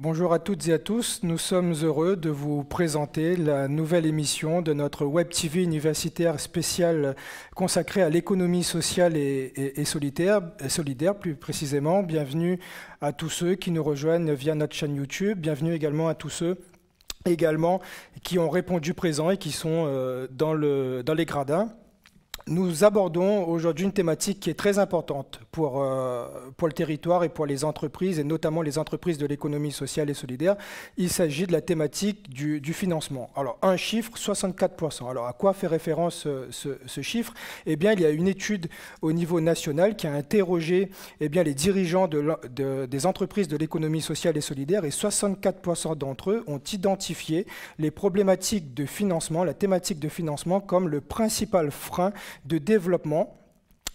Bonjour à toutes et à tous, nous sommes heureux de vous présenter la nouvelle émission de notre Web TV universitaire spéciale consacrée à l'économie sociale et, solidaire plus précisément. Bienvenue à tous ceux qui nous rejoignent via notre chaîne YouTube, bienvenue également à tous ceux également qui ont répondu présent et qui sont euh, dans les gradins. Nous abordons aujourd'hui une thématique qui est très importante pour, euh, pour le territoire et pour les entreprises, et notamment les entreprises de l'économie sociale et solidaire. Il s'agit de la thématique du, financement. Alors, un chiffre, 64%. Alors, à quoi fait référence euh, ce, chiffre Eh bien, il y a une étude au niveau national qui a interrogé eh bien, les dirigeants des entreprises de l'économie sociale et solidaire, et 64% d'entre eux ont identifié les problématiques de financement, la thématique de financement, comme le principal frein de développement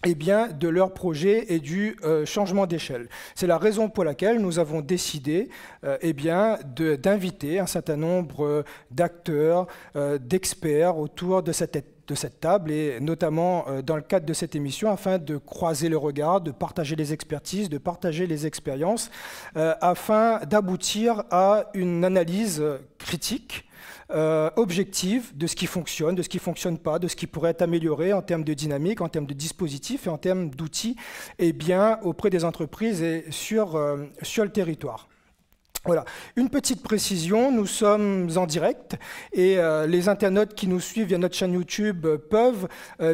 et eh bien, de leurs projet et du euh, changement d'échelle. C'est la raison pour laquelle nous avons décidé euh, eh d'inviter un certain nombre d'acteurs, euh, d'experts autour de cette, de cette table et notamment dans le cadre de cette émission afin de croiser le regard, de partager les expertises, de partager les expériences afin d'aboutir à une analyse critique euh, objectifs de ce qui fonctionne, de ce qui ne fonctionne pas, de ce qui pourrait être amélioré en termes de dynamique, en termes de dispositifs et en termes d'outils et eh bien, auprès des entreprises et sur, euh, sur le territoire. Voilà, une petite précision, nous sommes en direct et euh, les internautes qui nous suivent via notre chaîne YouTube peuvent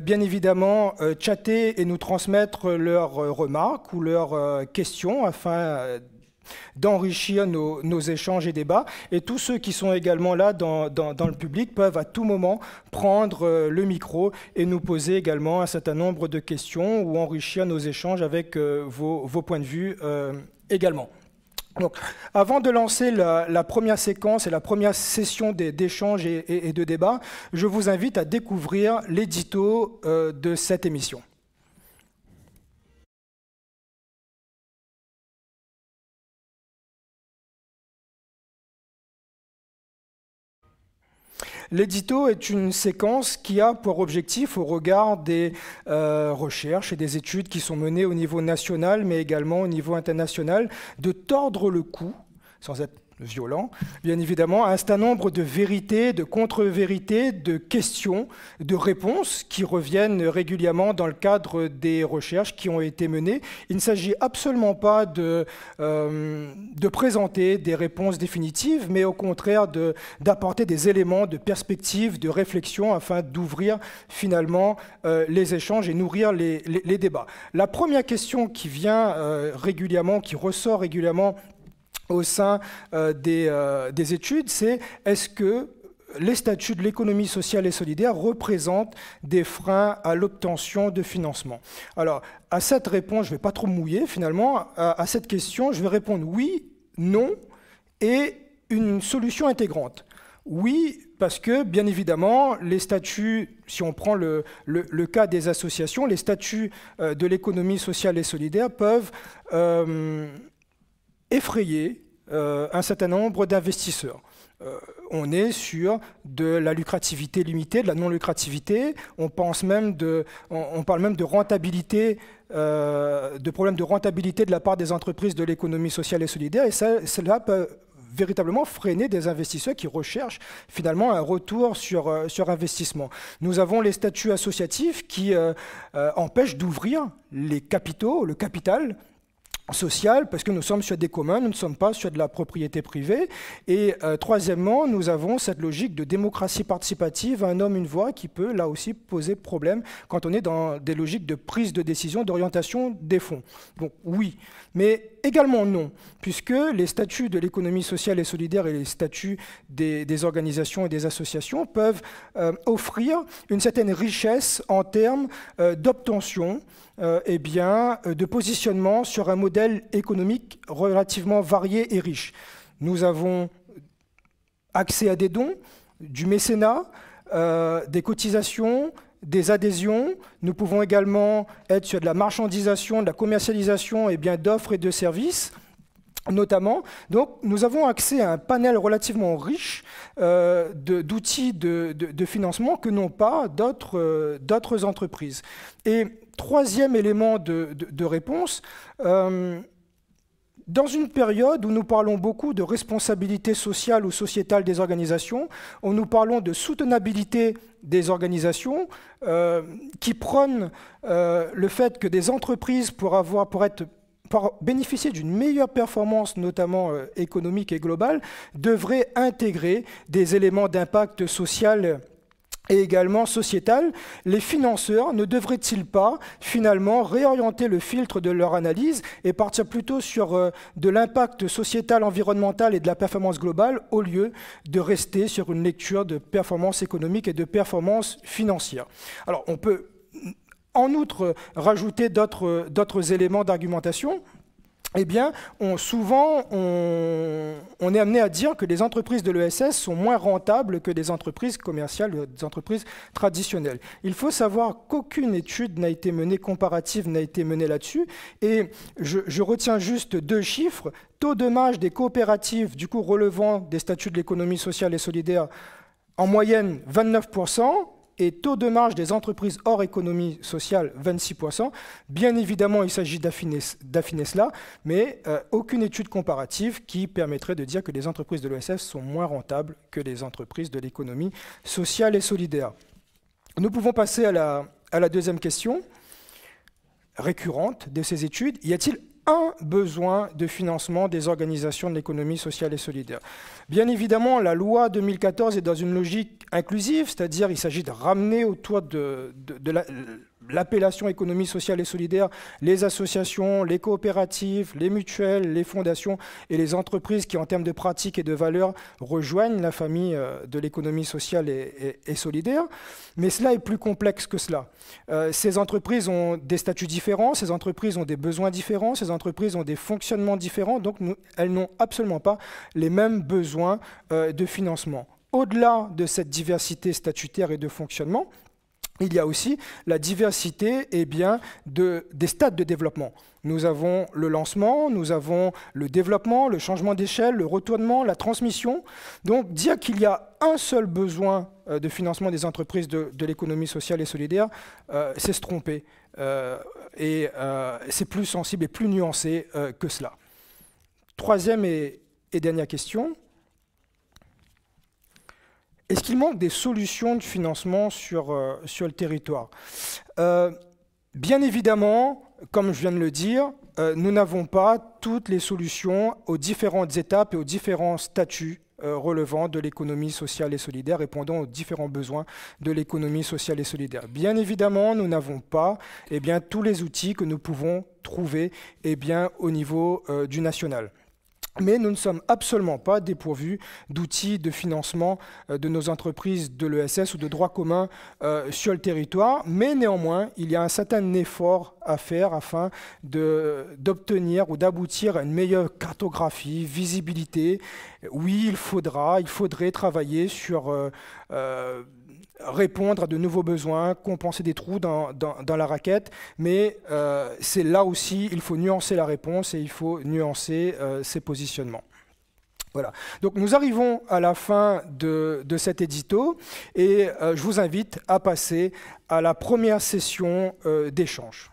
bien évidemment chatter et nous transmettre leurs remarques ou leurs questions afin d'enrichir nos, échanges et débats. Et tous ceux qui sont également là dans, le public peuvent à tout moment prendre euh, le micro et nous poser également un certain nombre de questions ou enrichir nos échanges avec euh, vos, points de vue euh, également. Donc, avant de lancer la, première séquence et la première session d'échanges et, et, de débats, je vous invite à découvrir l'édito de cette émission. L'édito est une séquence qui a pour objectif, au regard des euh, recherches et des études qui sont menées au niveau national, mais également au niveau international, de tordre le cou, sans être violent, bien évidemment, un certain nombre de vérités, de contre-vérités, de questions, de réponses qui reviennent régulièrement dans le cadre des recherches qui ont été menées. Il ne s'agit absolument pas de, euh, présenter des réponses définitives, mais au contraire d'apporter des éléments de perspective, de réflexion, afin d'ouvrir finalement euh, les échanges et nourrir les, débats. La première question qui vient euh, régulièrement, qui ressort régulièrement, au sein euh, euh, des, études, c'est est-ce que les statuts de l'économie sociale et solidaire représentent des freins à l'obtention de financement Alors, à cette réponse, je ne vais pas trop mouiller finalement, à, cette question, je vais répondre oui, non et une solution intégrante. Oui, parce que, bien évidemment, les statuts, si on prend le, cas des associations, les statuts euh, de l'économie sociale et solidaire peuvent effrayer euh, un certain nombre d'investisseurs. Euh, on est sur de la lucrativité limitée, de la non-lucrativité. On pense même on, parle même de rentabilité, euh, de problèmes de rentabilité de la part des entreprises de l'économie sociale et solidaire. Et ça, cela peut véritablement freiner des investisseurs qui recherchent finalement un retour sur, sur investissement. Nous avons les statuts associatifs qui empêchent d'ouvrir les capitaux, le capital social parce que nous sommes sur des communs, nous ne sommes pas sur de la propriété privée. Et euh, troisièmement, nous avons cette logique de démocratie participative, un homme, une voix, qui peut là aussi poser problème quand on est dans des logiques de prise de décision, d'orientation des fonds. Donc oui, mais également non, puisque les statuts de l'économie sociale et solidaire et les statuts des, organisations et des associations peuvent euh, offrir une certaine richesse en termes euh, d'obtention euh, eh bien, euh, de positionnement sur un modèle économique relativement varié et riche. Nous avons accès à des dons, du mécénat, euh, des cotisations, des adhésions. Nous pouvons également être sur de la marchandisation, de la commercialisation eh d'offres et de services notamment. Donc nous avons accès à un panel relativement riche d'outils de, financement que n'ont pas d'autres entreprises. Et Troisième élément de, réponse, euh, dans une période où nous parlons beaucoup de responsabilité sociale ou sociétale des organisations, où nous parlons de soutenabilité des organisations, euh, qui prônent euh, le fait que des entreprises, pour, avoir, pour être pour bénéficier d'une meilleure performance, notamment économique et globale, devraient intégrer des éléments d'impact social et également sociétal, les financeurs ne devraient-ils pas finalement réorienter le filtre de leur analyse et partir plutôt sur euh, de l'impact sociétal, environnemental et de la performance globale au lieu de rester sur une lecture de performance économique et de performance financière Alors on peut en outre rajouter d'autres éléments d'argumentation eh bien, souvent, on, est amené à dire que les entreprises de l'ESS sont moins rentables que des entreprises commerciales ou des entreprises traditionnelles. Il faut savoir qu'aucune étude n'a été menée, comparative n'a été menée là-dessus. Et je, je retiens juste deux chiffres. Taux de marge des coopératives, du coup, relevant des statuts de l'économie sociale et solidaire, en moyenne 29%, et taux de marge des entreprises hors économie sociale 26%. Bien évidemment, il s'agit d'affiner cela, mais euh, aucune étude comparative qui permettrait de dire que les entreprises de l'OSF sont moins rentables que les entreprises de l'économie sociale et solidaire. Nous pouvons passer à la, à la deuxième question récurrente de ces études. Y a-t-il un besoin de financement des organisations de l'économie sociale et solidaire. Bien évidemment, la loi 2014 est dans une logique inclusive, c'est-à-dire il s'agit de ramener autour toit de la l'appellation économie sociale et solidaire, les associations, les coopératives, les mutuelles, les fondations et les entreprises qui, en termes de pratiques et de valeurs, rejoignent la famille euh, de l'économie sociale et, solidaire. Mais cela est plus complexe que cela. Euh, ces entreprises ont des statuts différents, ces entreprises ont des besoins différents, ces entreprises ont des fonctionnements différents, donc elles n'ont absolument pas les mêmes besoins euh, de financement. Au-delà de cette diversité statutaire et de fonctionnement, il y a aussi la diversité eh bien, des stades de développement. Nous avons le lancement, nous avons le développement, le changement d'échelle, le retournement, la transmission. Donc dire qu'il y a un seul besoin euh, de financement des entreprises de, l'économie sociale et solidaire, euh, c'est se tromper. Euh, et c'est plus sensible et plus nuancé que cela. Troisième et dernière question. Est-ce qu'il manque des solutions de financement sur, euh, le territoire euh, Bien évidemment, comme je viens de le dire, euh, nous n'avons pas toutes les solutions aux différentes étapes et aux différents statuts relevant de l'économie sociale et solidaire, répondant aux différents besoins de l'économie sociale et solidaire. Bien évidemment, nous n'avons pas eh bien, tous les outils que nous pouvons trouver eh bien, au niveau du national. Mais nous ne sommes absolument pas dépourvus d'outils de financement euh, de nos entreprises de l'ESS ou de droit commun euh, sur le territoire. Mais néanmoins, il y a un certain effort à faire afin d'obtenir ou d'aboutir à une meilleure cartographie, visibilité. Oui, il faudra, il faudrait travailler sur... Euh, répondre à de nouveaux besoins, compenser des trous dans, la raquette, mais euh, c'est là aussi, il faut nuancer la réponse et il faut nuancer euh, ses positionnements. Voilà. Donc nous arrivons à la fin de, cet édito et euh, je vous invite à passer à la première session d'échange.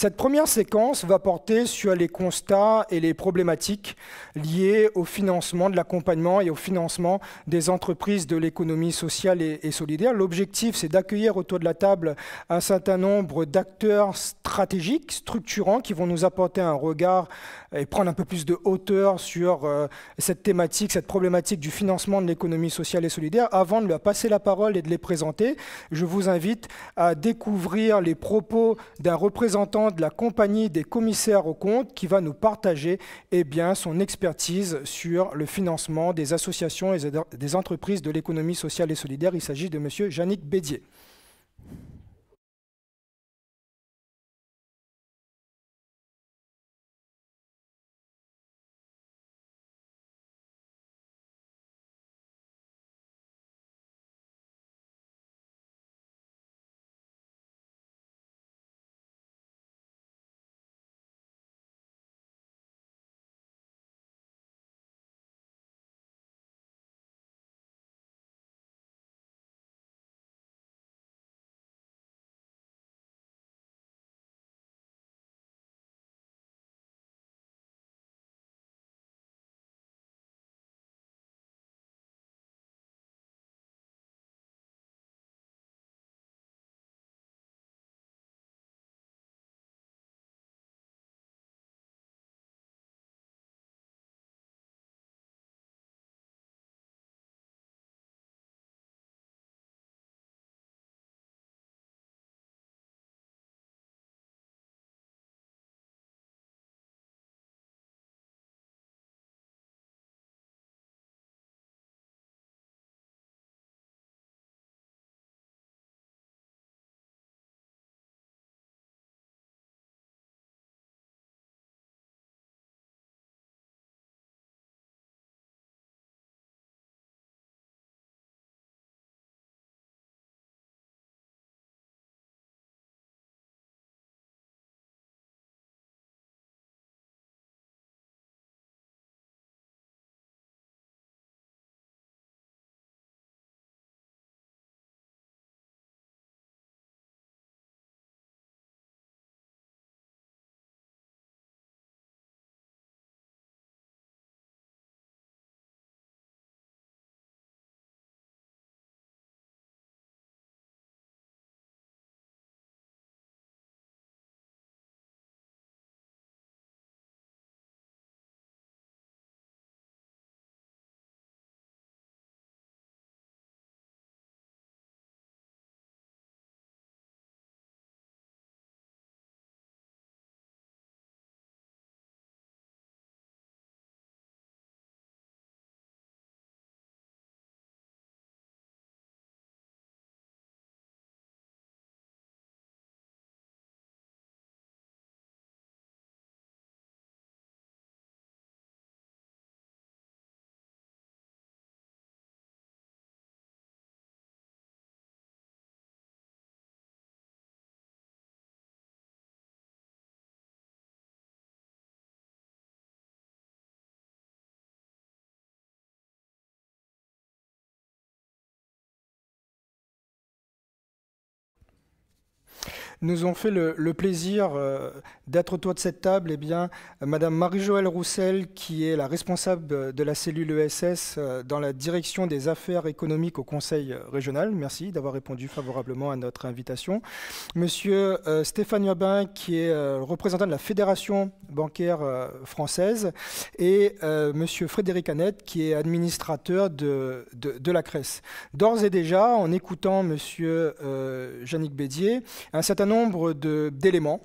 Cette première séquence va porter sur les constats et les problématiques liées au financement de l'accompagnement et au financement des entreprises de l'économie sociale et, solidaire. L'objectif, c'est d'accueillir autour de la table un certain nombre d'acteurs stratégiques, structurants, qui vont nous apporter un regard et prendre un peu plus de hauteur sur euh, cette thématique, cette problématique du financement de l'économie sociale et solidaire. Avant de leur passer la parole et de les présenter, je vous invite à découvrir les propos d'un représentant de la compagnie des commissaires aux comptes qui va nous partager eh bien, son expertise sur le financement des associations et des entreprises de l'économie sociale et solidaire. Il s'agit de M. Yannick Bédier. nous ont fait le, plaisir euh, d'être autour de cette table, et eh bien, Madame Marie-Joëlle Roussel, qui est la responsable de la cellule ESS euh, dans la direction des affaires économiques au Conseil euh, régional. Merci d'avoir répondu favorablement à notre invitation. Monsieur Stéphane Yabin, qui est représentant de la Fédération bancaire française, et Monsieur Frédéric Annette, qui est administrateur de, de, la CRES. D'ores et déjà, en écoutant Monsieur Yannick Bédier, un certain nombre nombre d'éléments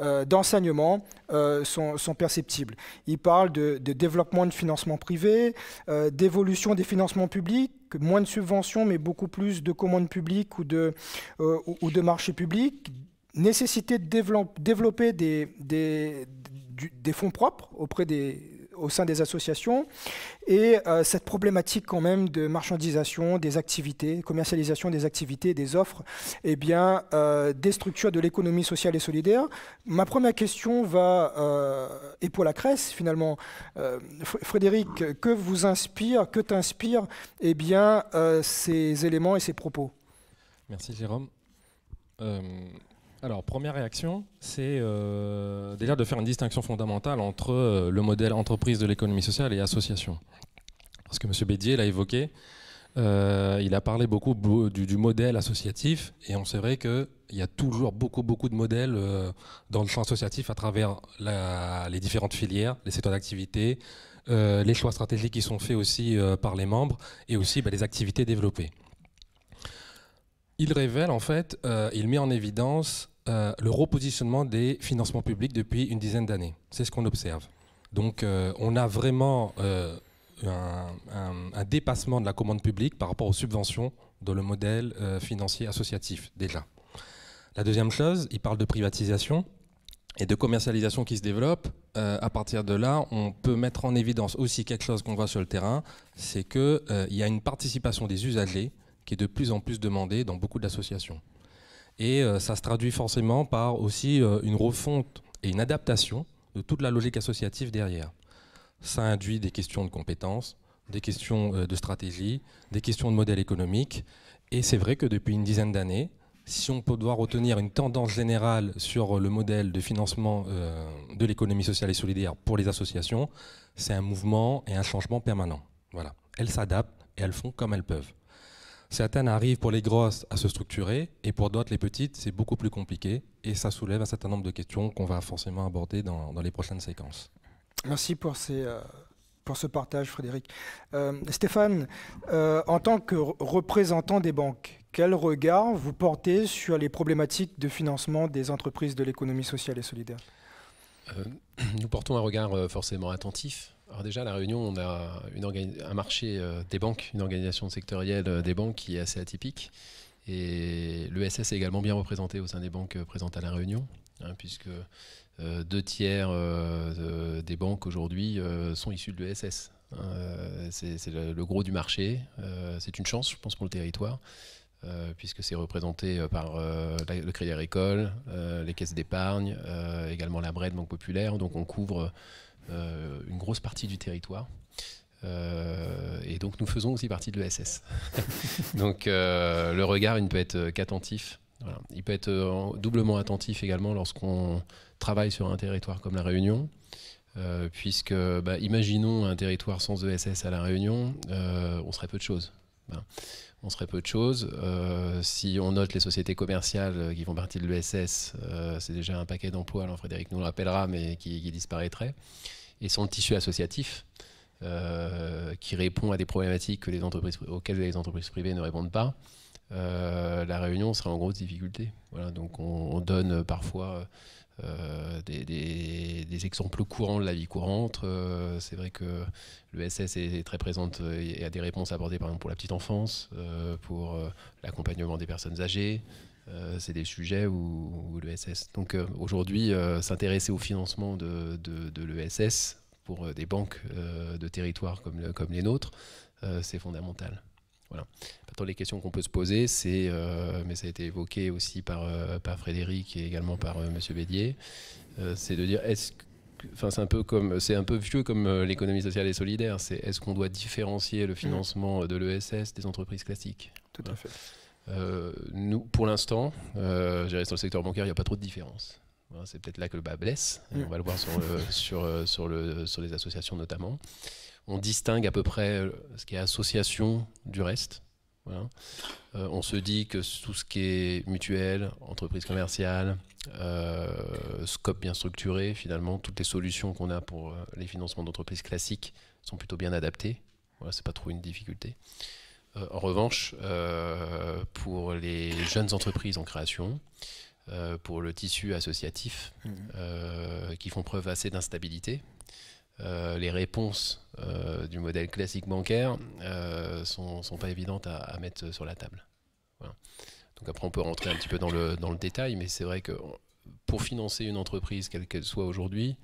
euh, d'enseignement euh, sont, sont, perceptibles. Il parle de, développement de financement privé, euh, d'évolution des financements publics, moins de subventions mais beaucoup plus de commandes publiques ou de, de marchés publics, nécessité de développer des, des fonds propres auprès des au sein des associations et euh, cette problématique quand même de marchandisation des activités, commercialisation des activités, des offres, et eh bien, euh, des structures de l'économie sociale et solidaire. Ma première question va, et euh, pour la Crèce finalement, Frédéric, que vous inspire, que t'inspire et eh bien, ces éléments et ces propos Merci Jérôme. Alors, première réaction, c'est euh, déjà de faire une distinction fondamentale entre euh, le modèle entreprise de l'économie sociale et association. Parce que M. Bédier l'a évoqué, euh, il a parlé beaucoup du, modèle associatif, et on sait vrai qu'il y a toujours beaucoup, beaucoup de modèles dans le champ associatif à travers les différentes filières, les secteurs d'activité, les choix stratégiques qui sont faits aussi par les membres, et aussi bah, les activités développées il révèle en fait, euh, il met en évidence euh, le repositionnement des financements publics depuis une dizaine d'années. C'est ce qu'on observe. Donc euh, on a vraiment un, dépassement de la commande publique par rapport aux subventions dans le modèle financier associatif déjà. La deuxième chose, il parle de privatisation et de commercialisation qui se développe. à partir de là, on peut mettre en évidence aussi quelque chose qu'on voit sur le terrain, c'est qu'il il y a une participation des usagers qui est de plus en plus demandé dans beaucoup d'associations. Et euh, ça se traduit forcément par aussi euh, une refonte et une adaptation de toute la logique associative derrière. Ça induit des questions de compétences, des questions euh, de stratégie, des questions de modèle économique. Et c'est vrai que depuis une dizaine d'années, si on peut devoir retenir une tendance générale sur le modèle de financement de l'économie sociale et solidaire pour les associations, c'est un mouvement et un changement permanent. Voilà. Elles s'adaptent et elles font comme elles peuvent. Certaines arrivent pour les grosses à se structurer et pour d'autres, les petites, c'est beaucoup plus compliqué et ça soulève un certain nombre de questions qu'on va forcément aborder dans, dans, les prochaines séquences. Merci pour, euh, pour ce partage, Frédéric. Euh, Stéphane, euh, en tant que représentant des banques, quel regard vous portez sur les problématiques de financement des entreprises de l'économie sociale et solidaire Nous portons un regard forcément attentif alors déjà, à La Réunion, on a un marché euh, des banques, une organisation sectorielle euh, des banques qui est assez atypique. Et l'ESS est également bien représenté au sein des banques euh, présentes à La Réunion, hein, puisque deux tiers des banques aujourd'hui sont issues de l'ESS. Hein, c'est le, gros du marché. c'est une chance, je pense, pour le territoire. puisque c'est représenté par le Crédit Agricole, les caisses d'épargne, également la BRED, Banque Populaire. Donc on couvre euh, une grosse partie du territoire. Euh, et donc nous faisons aussi partie de l'ESS. donc euh, le regard, il ne peut être qu'attentif. Il peut être doublement attentif également lorsqu'on travaille sur un territoire comme la Réunion. puisque, bah, imaginons un territoire sans ESS à La Réunion, on serait peu de choses. Ben, on serait peu de choses. si on note les sociétés commerciales qui font partie de l'ESS, c'est déjà un paquet d'emplois, alors Frédéric nous le rappellera, mais qui, disparaîtrait et sans le tissu associatif euh, qui répond à des problématiques auxquelles les entreprises privées ne répondent pas, euh, la Réunion sera en grosse difficulté. Voilà, donc on, donne parfois euh, des, exemples courants de la vie courante. c'est vrai que le SS est, très présente et a des réponses abordées par exemple pour la petite enfance, pour l'accompagnement des personnes âgées. Euh, c'est des sujets où, l'ESS. Donc euh, aujourd'hui, euh, s'intéresser au financement de, l'ESS pour des banques de territoire comme, les nôtres, c'est fondamental. Voilà. les questions qu'on peut se poser, c'est, mais ça a été évoqué aussi par, Frédéric et également par Monsieur Bédier, c'est de dire est-ce Enfin, c'est un peu comme, c'est un peu vieux comme l'économie sociale et solidaire. C'est est-ce qu'on doit différencier le financement de l'ESS des entreprises classiques Tout à fait. Euh, nous, pour l'instant, euh, reste sur le secteur bancaire, il n'y a pas trop de différence. Hein, c'est peut-être là que le bas blesse. Mm. on va le voir sur, euh, sur, sur, le, sur les associations notamment. On distingue à peu près ce qui est association du reste. on se dit que tout ce qui est mutuel, entreprise commerciale, scope bien structuré, finalement, toutes les solutions qu'on a pour les financements d'entreprises classiques sont plutôt bien adaptées. Voilà, c'est pas trop une difficulté. Euh, en revanche, euh, pour les jeunes entreprises en création, euh, pour le tissu associatif, mhm. qui font preuve assez d'instabilité, les réponses du modèle classique bancaire ne sont, pas évidentes à, mettre sur la table. Donc après, on peut rentrer un petit peu dans le, dans le détail, mais c'est vrai que pour financer une entreprise, quelle qu'elle soit aujourd'hui,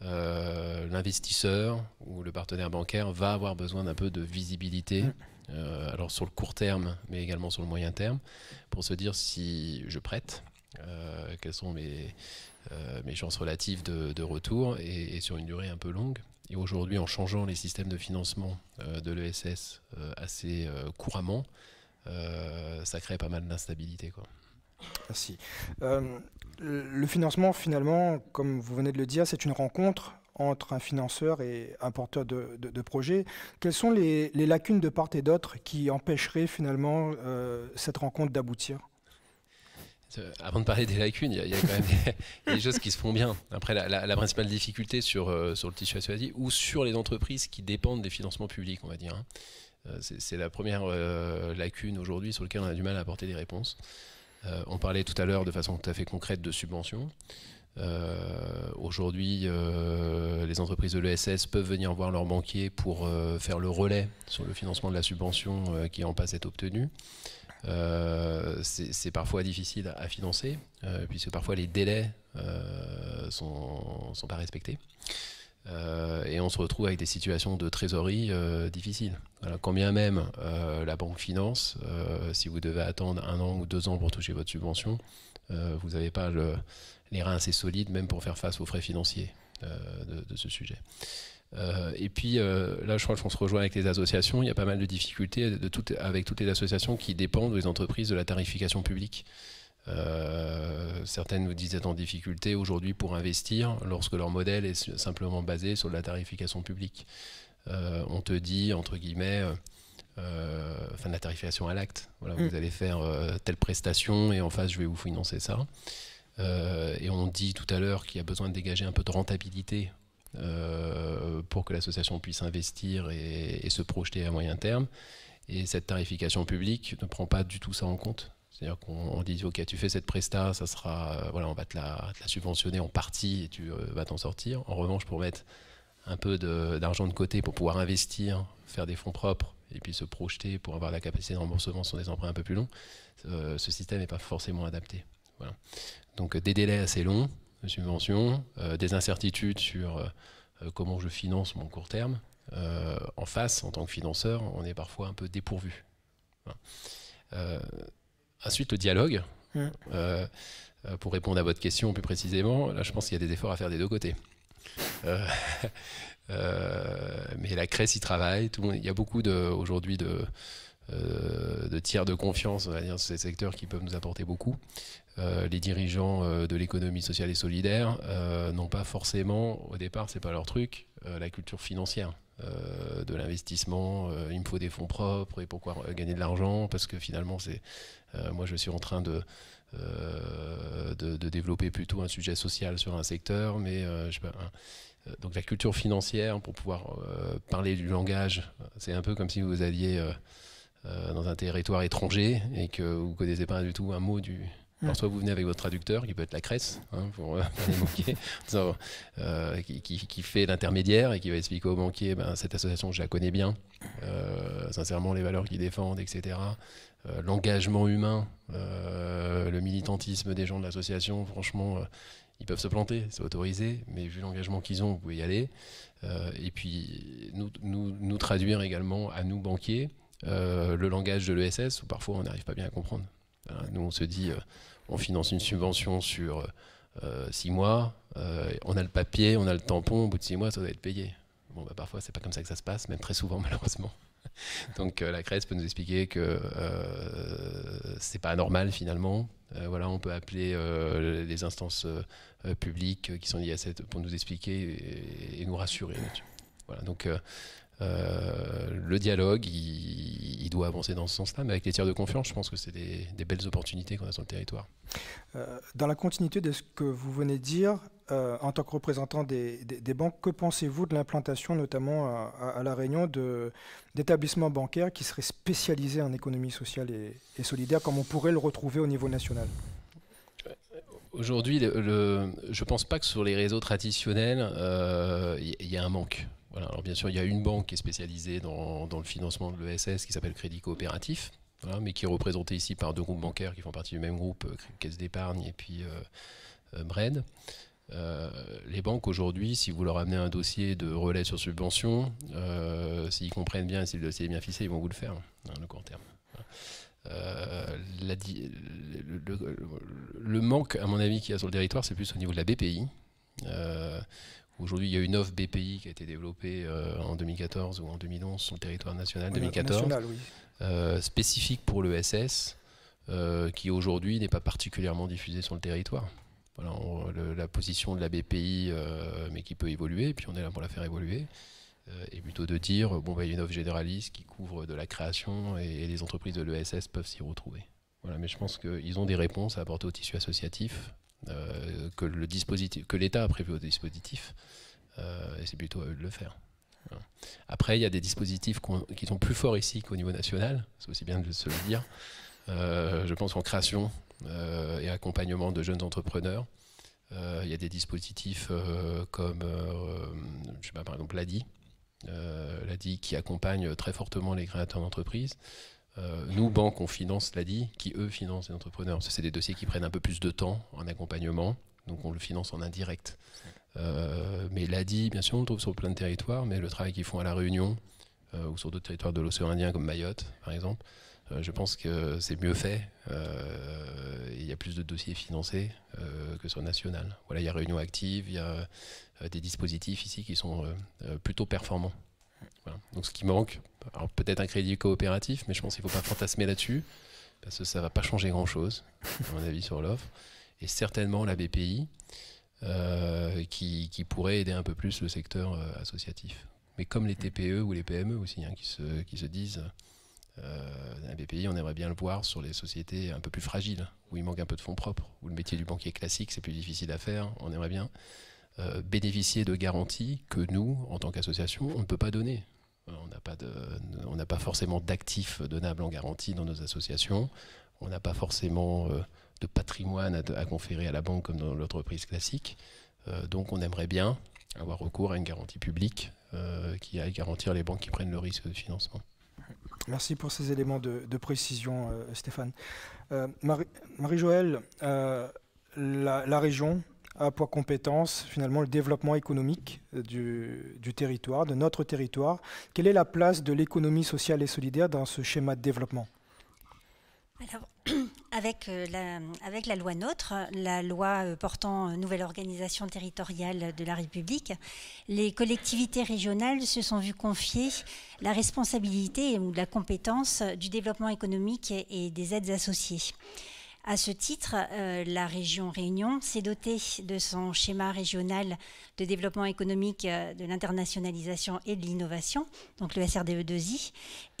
l'investisseur ou le partenaire bancaire va avoir besoin d'un peu de visibilité. Mhm. Euh, alors sur le court terme, mais également sur le moyen terme, pour se dire si je prête, euh, quelles sont mes, euh, chances relatives de, retour et, et, sur une durée un peu longue. Et aujourd'hui, en changeant les systèmes de financement de l'ESS assez couramment, ça crée pas mal d'instabilité. Merci. le financement, finalement, comme vous venez de le dire, c'est une rencontre entre un financeur et un porteur de, projet. Quelles sont les, lacunes de part et d'autre qui empêcheraient finalement euh, cette rencontre d'aboutir euh, avant de parler des lacunes, il y, a, quand même des, choses qui se font bien. Après, la, principale difficulté sur, euh, sur le tissu associatif ou sur les entreprises qui dépendent des financements publics, on va dire, hein. c'est la première lacune aujourd'hui sur laquelle on a du mal à apporter des réponses. on parlait tout à l'heure de façon tout à fait concrète de subventions. Euh, aujourd'hui, euh, les entreprises de l'ESS peuvent venir voir leur banquier pour euh, faire le relais sur le financement de la subvention qui en passe est obtenue. C'est parfois difficile à, financer, puisque parfois les délais ne sont, pas respectés. et on se retrouve avec des situations de trésorerie difficiles. alors quand bien même la banque finance, si vous devez attendre un an ou deux ans pour toucher votre subvention, vous n'avez pas le, les reins assez solides, même pour faire face aux frais financiers euh, de, ce sujet. Euh, et puis euh, là, je crois qu'on se rejoint avec les associations. Il y a pas mal de difficultés de avec toutes les associations qui dépendent des entreprises de la tarification publique. certaines nous disent en difficulté aujourd'hui pour investir lorsque leur modèle est simplement basé sur la tarification publique. on te dit, entre guillemets, de la tarification à l'acte. Voilà, Vous mm. allez faire telle prestation et en face, je vais vous financer ça. Euh, et on dit tout à l'heure qu'il y a besoin de dégager un peu de rentabilité euh, pour que l'association puisse investir et, se projeter à moyen terme. Et cette tarification publique ne prend pas du tout ça en compte. C'est-à-dire qu'on dit, OK, tu fais cette presta, ça sera, voilà, on va te la, subventionner en partie et tu euh, vas t'en sortir. En revanche, pour mettre un peu d'argent de, côté pour pouvoir investir, faire des fonds propres et puis se projeter pour avoir la capacité de remboursement sur des emprunts un peu plus longs, ce système n'est pas forcément adapté. Voilà. Donc euh, des délais assez longs de subvention, euh, des incertitudes sur euh, comment je finance mon court terme. en face, en tant que financeur, on est parfois un peu dépourvu. ensuite, le dialogue. pour répondre à votre question plus précisément, là, je pense qu'il y a des efforts à faire des deux côtés. mais la CRES y travaille. il y a beaucoup aujourd'hui de, tiers de confiance, dans ces secteurs qui peuvent nous apporter beaucoup. Euh, les dirigeants euh, de l'économie sociale et solidaire euh, n'ont pas forcément, au départ, c'est pas leur truc, la culture financière de l'investissement. il me faut des fonds propres et pourquoi gagner de l'argent Parce que finalement, c'est moi, je suis en train de, de, développer plutôt un sujet social sur un secteur, mais donc la culture financière pour pouvoir parler du langage, c'est un peu comme si vous alliez dans un territoire étranger et que vous connaissez pas du tout un mot du, alors, soit vous venez avec votre traducteur, qui peut être la Cresse, hein, pour, les euh, euh, qui, fait l'intermédiaire et qui va expliquer aux banquiers ben, cette association, je la connais bien, euh, sincèrement, les valeurs qu'ils défendent, etc. L'engagement humain, le militantisme des gens de l'association, franchement, ils peuvent se planter, c'est autorisé, mais vu l'engagement qu'ils ont, vous pouvez y aller. et puis, nous, nous, traduire également à nous, banquiers, le langage de l'ESS, où parfois on n'arrive pas bien à comprendre. Nous, on se dit, on finance une subvention sur euh, six mois, euh, on a le papier, on a le tampon, au bout de six mois, ça doit être payé. Bon, bah, parfois, c'est pas comme ça que ça se passe, même très souvent, malheureusement. Donc euh, la CRES peut nous expliquer que c'est pas normal finalement. voilà, on peut appeler les instances publiques qui sont liées à cette pour nous expliquer et, nous rassurer Voilà, donc euh, le dialogue, il, doit avancer dans ce sens-là, mais avec les tiers de confiance, je pense que c'est des, belles opportunités qu'on a sur le territoire. Euh, dans la continuité de ce que vous venez de dire, euh, en tant que représentant des, banques, que pensez-vous de l'implantation, notamment à, La Réunion, d'établissements bancaires qui seraient spécialisés en économie sociale et, solidaire, comme on pourrait le retrouver au niveau national Aujourd'hui, je pense pas que sur les réseaux traditionnels, il y, y, a un manque alors bien sûr, il y a une banque qui est spécialisée dans, le financement de l'ESS qui s'appelle Crédit Coopératif, mais qui est représentée ici par deux groupes bancaires qui font partie du même groupe, euh, Caisse d'épargne et puis euh, euh, Bred. les banques aujourd'hui, si vous leur amenez un dossier de relais sur subvention, s'ils comprennent bien, et si le dossier est bien ficelé, ils vont vous le faire, le hein, court terme. le, manque, à mon avis, qu'il y a sur le territoire, c'est plus au niveau de la BPI, Aujourd'hui, il y a une offre BPI qui a été développée euh, en 2014 ou en 2011 sur le territoire national, 2014, euh, spécifique pour le SS, euh, qui aujourd'hui n'est pas particulièrement diffusée sur le territoire. Voilà, la position de la BPI, mais qui peut évoluer, et puis on est là pour la faire évoluer, et plutôt de dire, bon, bah, il y a une offre généraliste qui couvre de la création, et, les entreprises de l'ESS peuvent s'y retrouver. Voilà, mais je pense qu'ils ont des réponses à apporter au tissu associatif euh, que le dispositif, que l'État a prévu au dispositif, euh, et c'est plutôt à eux de le faire. Après, il y a des dispositifs qui sont plus forts ici qu'au niveau national, c'est aussi bien de se le dire. Euh, je pense en création et accompagnement de jeunes entrepreneurs. il y a des dispositifs comme, je sais pas, par exemple, l'ADI, l'ADI qui accompagne très fortement les créateurs d'entreprises. Euh, nous, banques, on finance l'ADI, qui eux financent les entrepreneurs. C'est des dossiers qui prennent un peu plus de temps en accompagnement, donc on le finance en indirect. Euh, mais l'ADI, bien sûr, on le trouve sur plein de territoires, mais le travail qu'ils font à La Réunion euh, ou sur d'autres territoires de l'océan Indien, comme Mayotte, par exemple, je pense que c'est mieux fait. Il y a plus de dossiers financés que sur national. Voilà, il y a Réunion Active, il y a des dispositifs ici qui sont plutôt performants. Donc ce qui manque, alors peut-être un crédit coopératif, mais je pense qu'il ne faut pas fantasmer là-dessus, parce que ça ne va pas changer grand-chose, à mon avis, sur l'offre. Et certainement la BPI, euh, qui, pourrait aider un peu plus le secteur euh, associatif. Mais comme les TPE ou les PME aussi, hein, qui, se, disent, euh, la BPI, on aimerait bien le voir sur les sociétés un peu plus fragiles, où il manque un peu de fonds propres, où le métier du banquier classique, c'est plus difficile à faire, on aimerait bien. bénéficier de garanties que nous, en tant qu'association, on ne peut pas donner. Euh, on n'a pas, forcément d'actifs donnables en garantie dans nos associations. On n'a pas forcément euh, de patrimoine à, conférer à la banque comme dans l'entreprise classique. Euh, donc on aimerait bien avoir recours à une garantie publique qui aille garantir les banques qui prennent le risque de financement. Merci pour ces éléments de, précision, Stéphane. Marie-Joëlle, la, région, à poids compétence, finalement, le développement économique euh, du, territoire, de notre territoire. Quelle est la place de l'économie sociale et solidaire dans ce schéma de développement avec euh, la, avec la loi NOTRe, la loi euh, portant nouvelle organisation territoriale de la République, les collectivités régionales se sont vues confier la responsabilité ou la compétence du développement économique et des aides associées. À ce titre, euh, la région Réunion s'est dotée de son schéma régional de développement économique, euh, de l'internationalisation et de l'innovation, donc le SRDE2I. E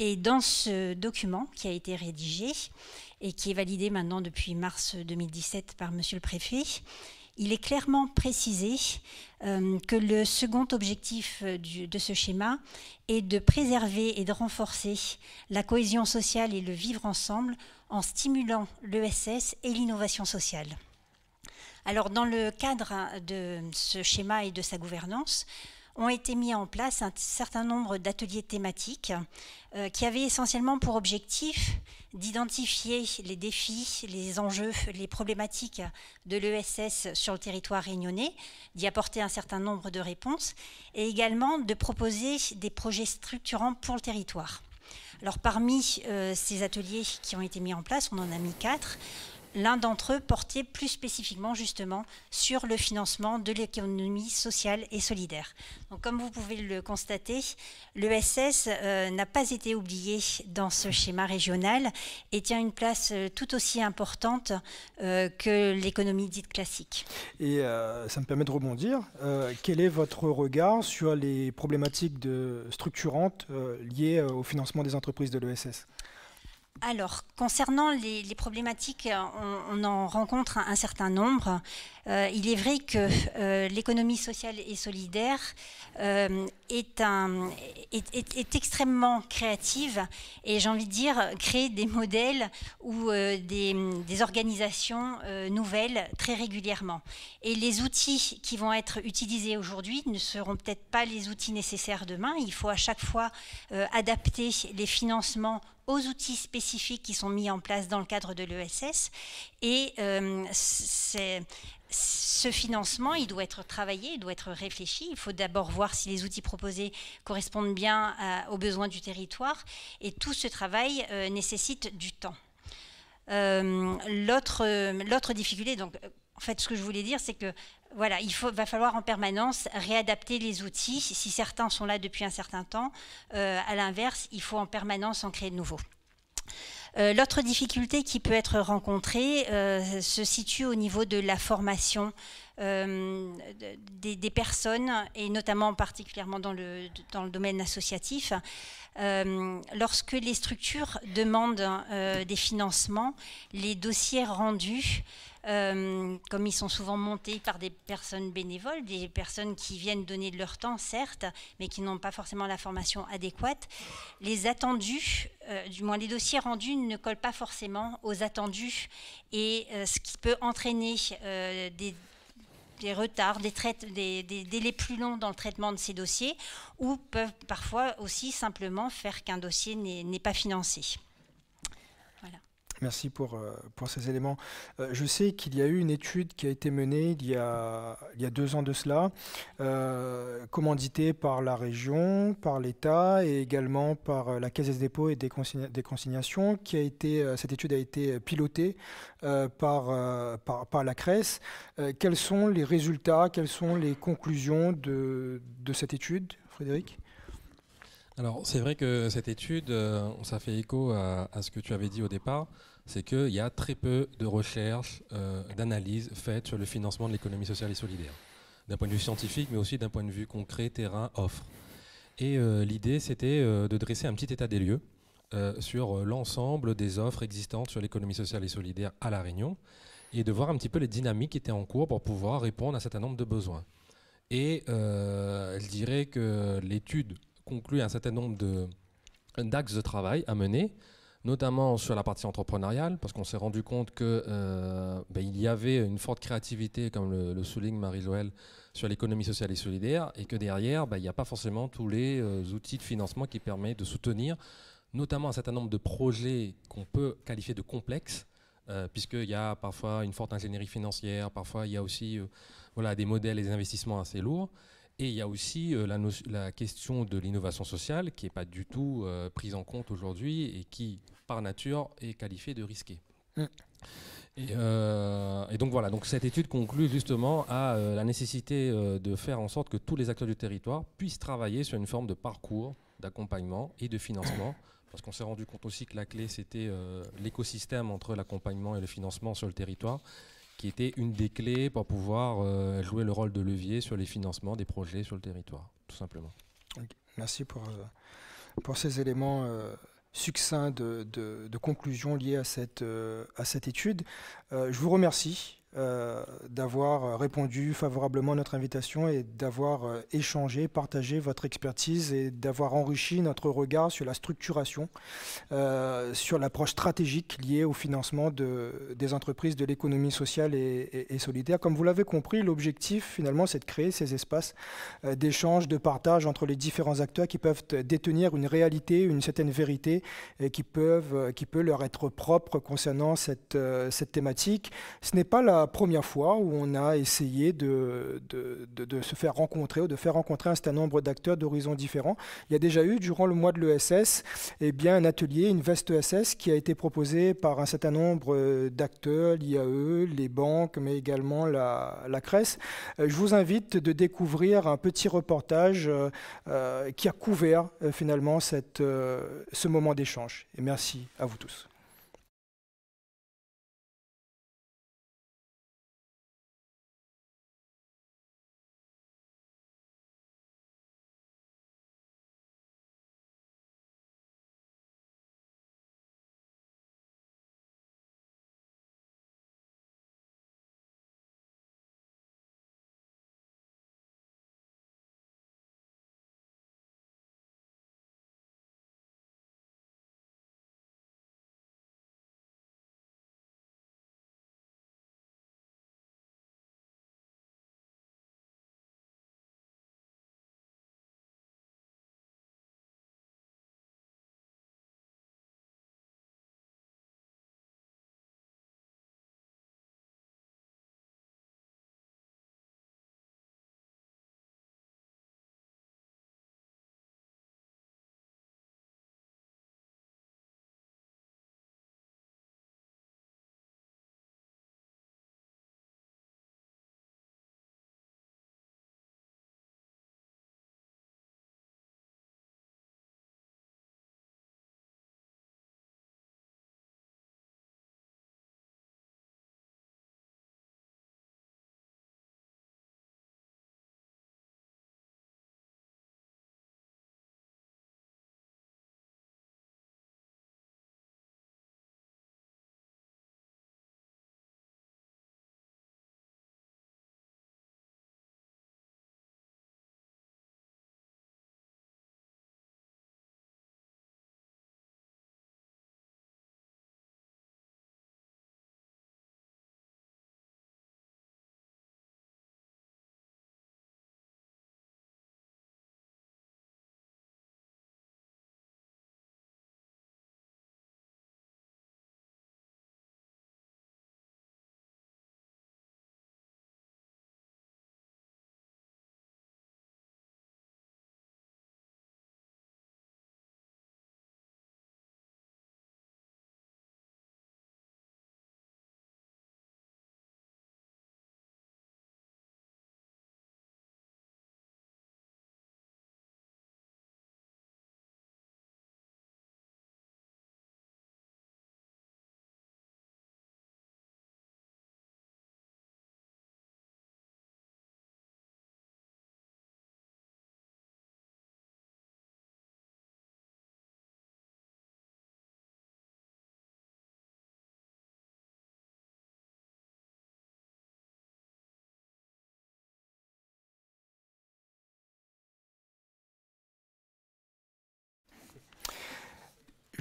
et dans ce document qui a été rédigé et qui est validé maintenant depuis mars 2017 par Monsieur le Préfet, il est clairement précisé euh, que le second objectif de ce schéma est de préserver et de renforcer la cohésion sociale et le vivre ensemble en stimulant l'ESS et l'innovation sociale. Alors, dans le cadre hein, de ce schéma et de sa gouvernance, ont été mis en place un certain nombre d'ateliers thématiques euh, qui avaient essentiellement pour objectif d'identifier les défis, les enjeux, les problématiques de l'ESS sur le territoire réunionnais, d'y apporter un certain nombre de réponses et également de proposer des projets structurants pour le territoire. Alors parmi euh, ces ateliers qui ont été mis en place, on en a mis quatre l'un d'entre eux portait plus spécifiquement justement sur le financement de l'économie sociale et solidaire. Donc, comme vous pouvez le constater, l'ESS euh, n'a pas été oublié dans ce schéma régional et tient une place euh, tout aussi importante euh, que l'économie dite classique. Et ça me permet de rebondir. quel est votre regard sur les problématiques de, structurantes liées au financement des entreprises de l'ESS alors, concernant les, problématiques, on, en rencontre un, certain nombre. Euh, il est vrai que euh, l'économie sociale et solidaire euh, est, extrêmement créative et j'ai envie de dire créer des modèles ou des, organisations nouvelles très régulièrement. Et les outils qui vont être utilisés aujourd'hui ne seront peut-être pas les outils nécessaires demain. Il faut à chaque fois adapter les financements aux outils spécifiques qui sont mis en place dans le cadre de l'ESS. Et euh, ce financement, il doit être travaillé, il doit être réfléchi. Il faut d'abord voir si les outils proposés correspondent bien euh, aux besoins du territoire. Et tout ce travail euh, nécessite du temps. Euh, L'autre difficulté, donc en fait, ce que je voulais dire, c'est que il va falloir en permanence réadapter les outils. Si certains sont là depuis un certain temps, euh, à l'inverse, il faut en permanence en créer de nouveaux. Euh, l'autre difficulté qui peut être rencontrée euh, se situe au niveau de la formation des, personnes, et notamment particulièrement dans le, dans le domaine associatif. lorsque les structures demandent des financements, les dossiers rendus euh, comme ils sont souvent montés par des personnes bénévoles, des personnes qui viennent donner de leur temps, certes, mais qui n'ont pas forcément la formation adéquate, les attendus, euh, du moins les dossiers rendus, ne collent pas forcément aux attendus, et euh, ce qui peut entraîner des retards, des, des, délais plus longs dans le traitement de ces dossiers, ou peuvent parfois aussi simplement faire qu'un dossier n'est pas financé. Merci euh, pour, ces éléments. Euh, je sais qu'il y a eu une étude qui a été menée il y a, il y deux ans de cela, euh, commanditée par la région, par l'État et également par la Caisse des dépôts et des, consignations. cette étude a été pilotée par, par, la CRES. quels sont les résultats, quelles sont les conclusions de cette étude, Frédéric alors c'est vrai que cette étude, euh, ça fait écho à, ce que tu avais dit au départ, c'est qu'il y a très peu de recherches, euh, d'analyses faites sur le financement de l'économie sociale et solidaire, d'un point de vue scientifique, mais aussi d'un point de vue concret, terrain, offre. Et euh, l'idée, c'était de dresser un petit état des lieux sur l'ensemble des offres existantes sur l'économie sociale et solidaire à La Réunion, et de voir un petit peu les dynamiques qui étaient en cours pour pouvoir répondre à un certain nombre de besoins. Et je dirais que l'étude conclut un certain nombre d'axes de, travail à mener, notamment sur la partie entrepreneuriale, parce qu'on s'est rendu compte qu'il euh, ben, y avait une forte créativité, comme le, souligne marie joël sur l'économie sociale et solidaire, et que derrière, ben, il n'y a pas forcément tous les euh, outils de financement qui permettent de soutenir notamment un certain nombre de projets qu'on peut qualifier de complexes, euh, puisqu'il y a parfois une forte ingénierie financière, parfois il y a aussi voilà, des modèles et des investissements assez lourds. Et il y a aussi euh, la, la, question de l'innovation sociale qui n'est pas du tout euh, prise en compte aujourd'hui et qui, par nature, est qualifiée de risquée. Hum. Et, euh, et, donc voilà, donc cette étude conclut justement à la nécessité de faire en sorte que tous les acteurs du territoire puissent travailler sur une forme de parcours, d'accompagnement et de financement. Parce qu'on s'est rendu compte aussi que la clé, c'était l'écosystème entre l'accompagnement et le financement sur le territoire qui était une des clés pour pouvoir euh, jouer le rôle de levier sur les financements des projets sur le territoire, tout simplement. Merci pour, euh, pour ces éléments euh, succincts de, de, de, conclusion liés à cette, à cette étude. je vous remercie. Euh, d'avoir euh, répondu favorablement à notre invitation et d'avoir euh, échangé, partagé votre expertise et d'avoir enrichi notre regard sur la structuration, sur l'approche stratégique liée au financement de, des entreprises de l'économie sociale et, solidaire. Comme vous l'avez compris, l'objectif finalement c'est de créer ces espaces d'échange, de partage entre les différents acteurs qui peuvent détenir une réalité, une certaine vérité et qui, peuvent, qui peut leur être propre concernant cette, cette thématique. Ce n'est pas la première fois où on a essayé de, de, se faire rencontrer ou de faire rencontrer un certain nombre d'acteurs d'horizons différents. Il y a déjà eu, durant le mois de l'ESS, eh bien, un atelier, une veste ESS qui a été proposée par un certain nombre euh, d'acteurs, l'IAE, les banques, mais également la, la euh, Je vous invite de découvrir un petit reportage euh, qui a couvert finalement cette, ce moment d'échange. Et merci à vous tous.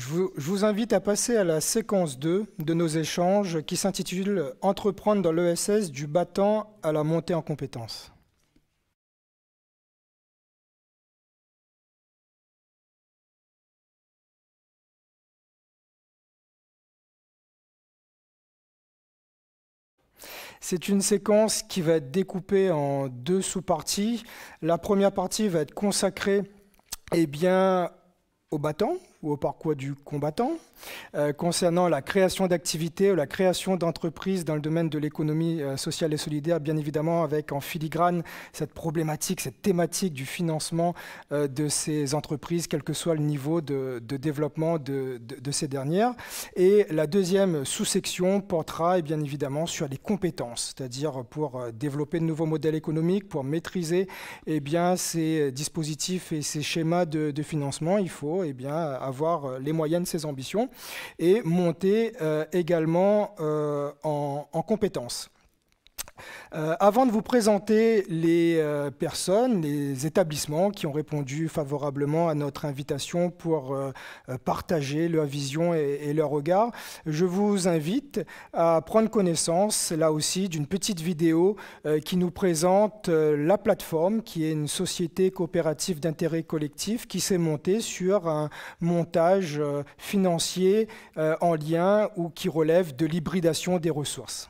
Je vous, invite à passer à la séquence 2 de nos échanges qui s'intitule Entreprendre dans l'ESS du battant à la montée en compétences. C'est une séquence qui va être découpée en deux sous-parties. La première partie va être consacrée eh bien, au battant, ou au parcours du combattant, euh, concernant la création d'activités ou la création d'entreprises dans le domaine de l'économie euh, sociale et solidaire, bien évidemment avec en filigrane cette problématique, cette thématique du financement euh, de ces entreprises, quel que soit le niveau de, développement de, de, ces dernières. Et la deuxième sous-section portera eh bien évidemment sur les compétences, c'est-à-dire pour développer de nouveaux modèles économiques, pour maîtriser eh bien, ces dispositifs et ces schémas de, financement, il faut eh bien, avoir avoir euh, les moyennes, de ses ambitions et monter euh, également euh, en, en compétences. Euh, avant de vous présenter les euh, personnes, les établissements qui ont répondu favorablement à notre invitation pour euh, partager leur vision et, leur regard, je vous invite à prendre connaissance, là aussi, d'une petite vidéo qui nous présente La Plateforme, qui est une société coopérative d'intérêt collectif qui s'est montée sur un montage financier en lien ou qui relève de l'hybridation des ressources.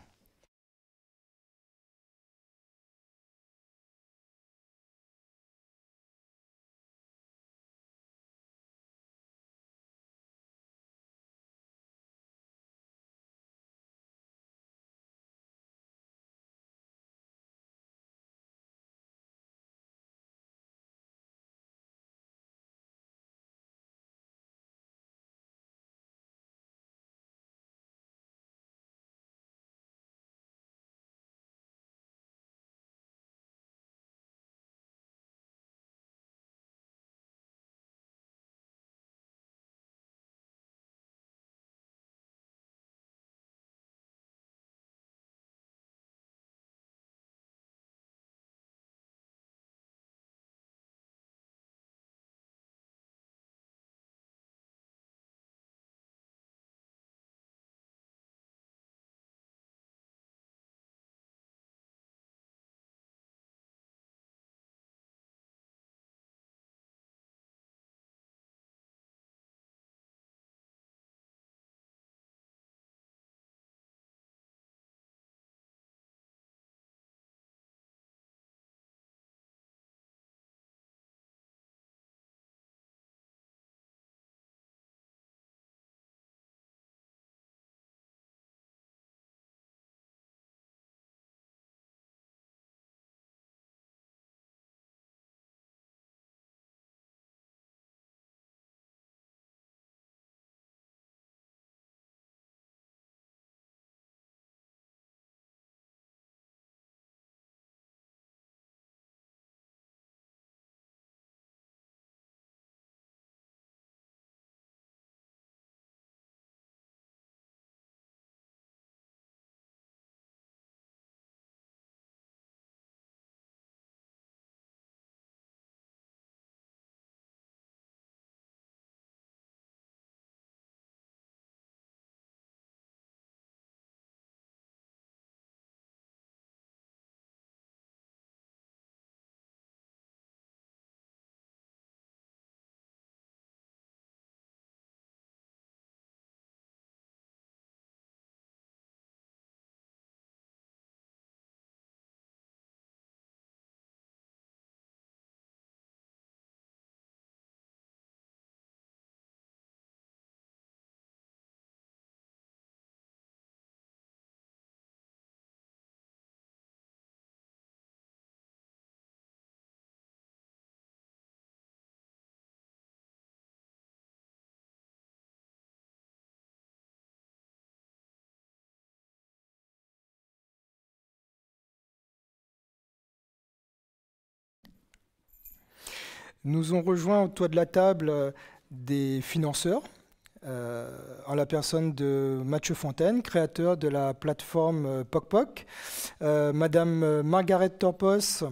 Nous ont rejoint au toit de la table euh, des financeurs, euh, en la personne de Mathieu Fontaine, créateur de la plateforme euh, PocPoc, euh, Madame Margaret Torpos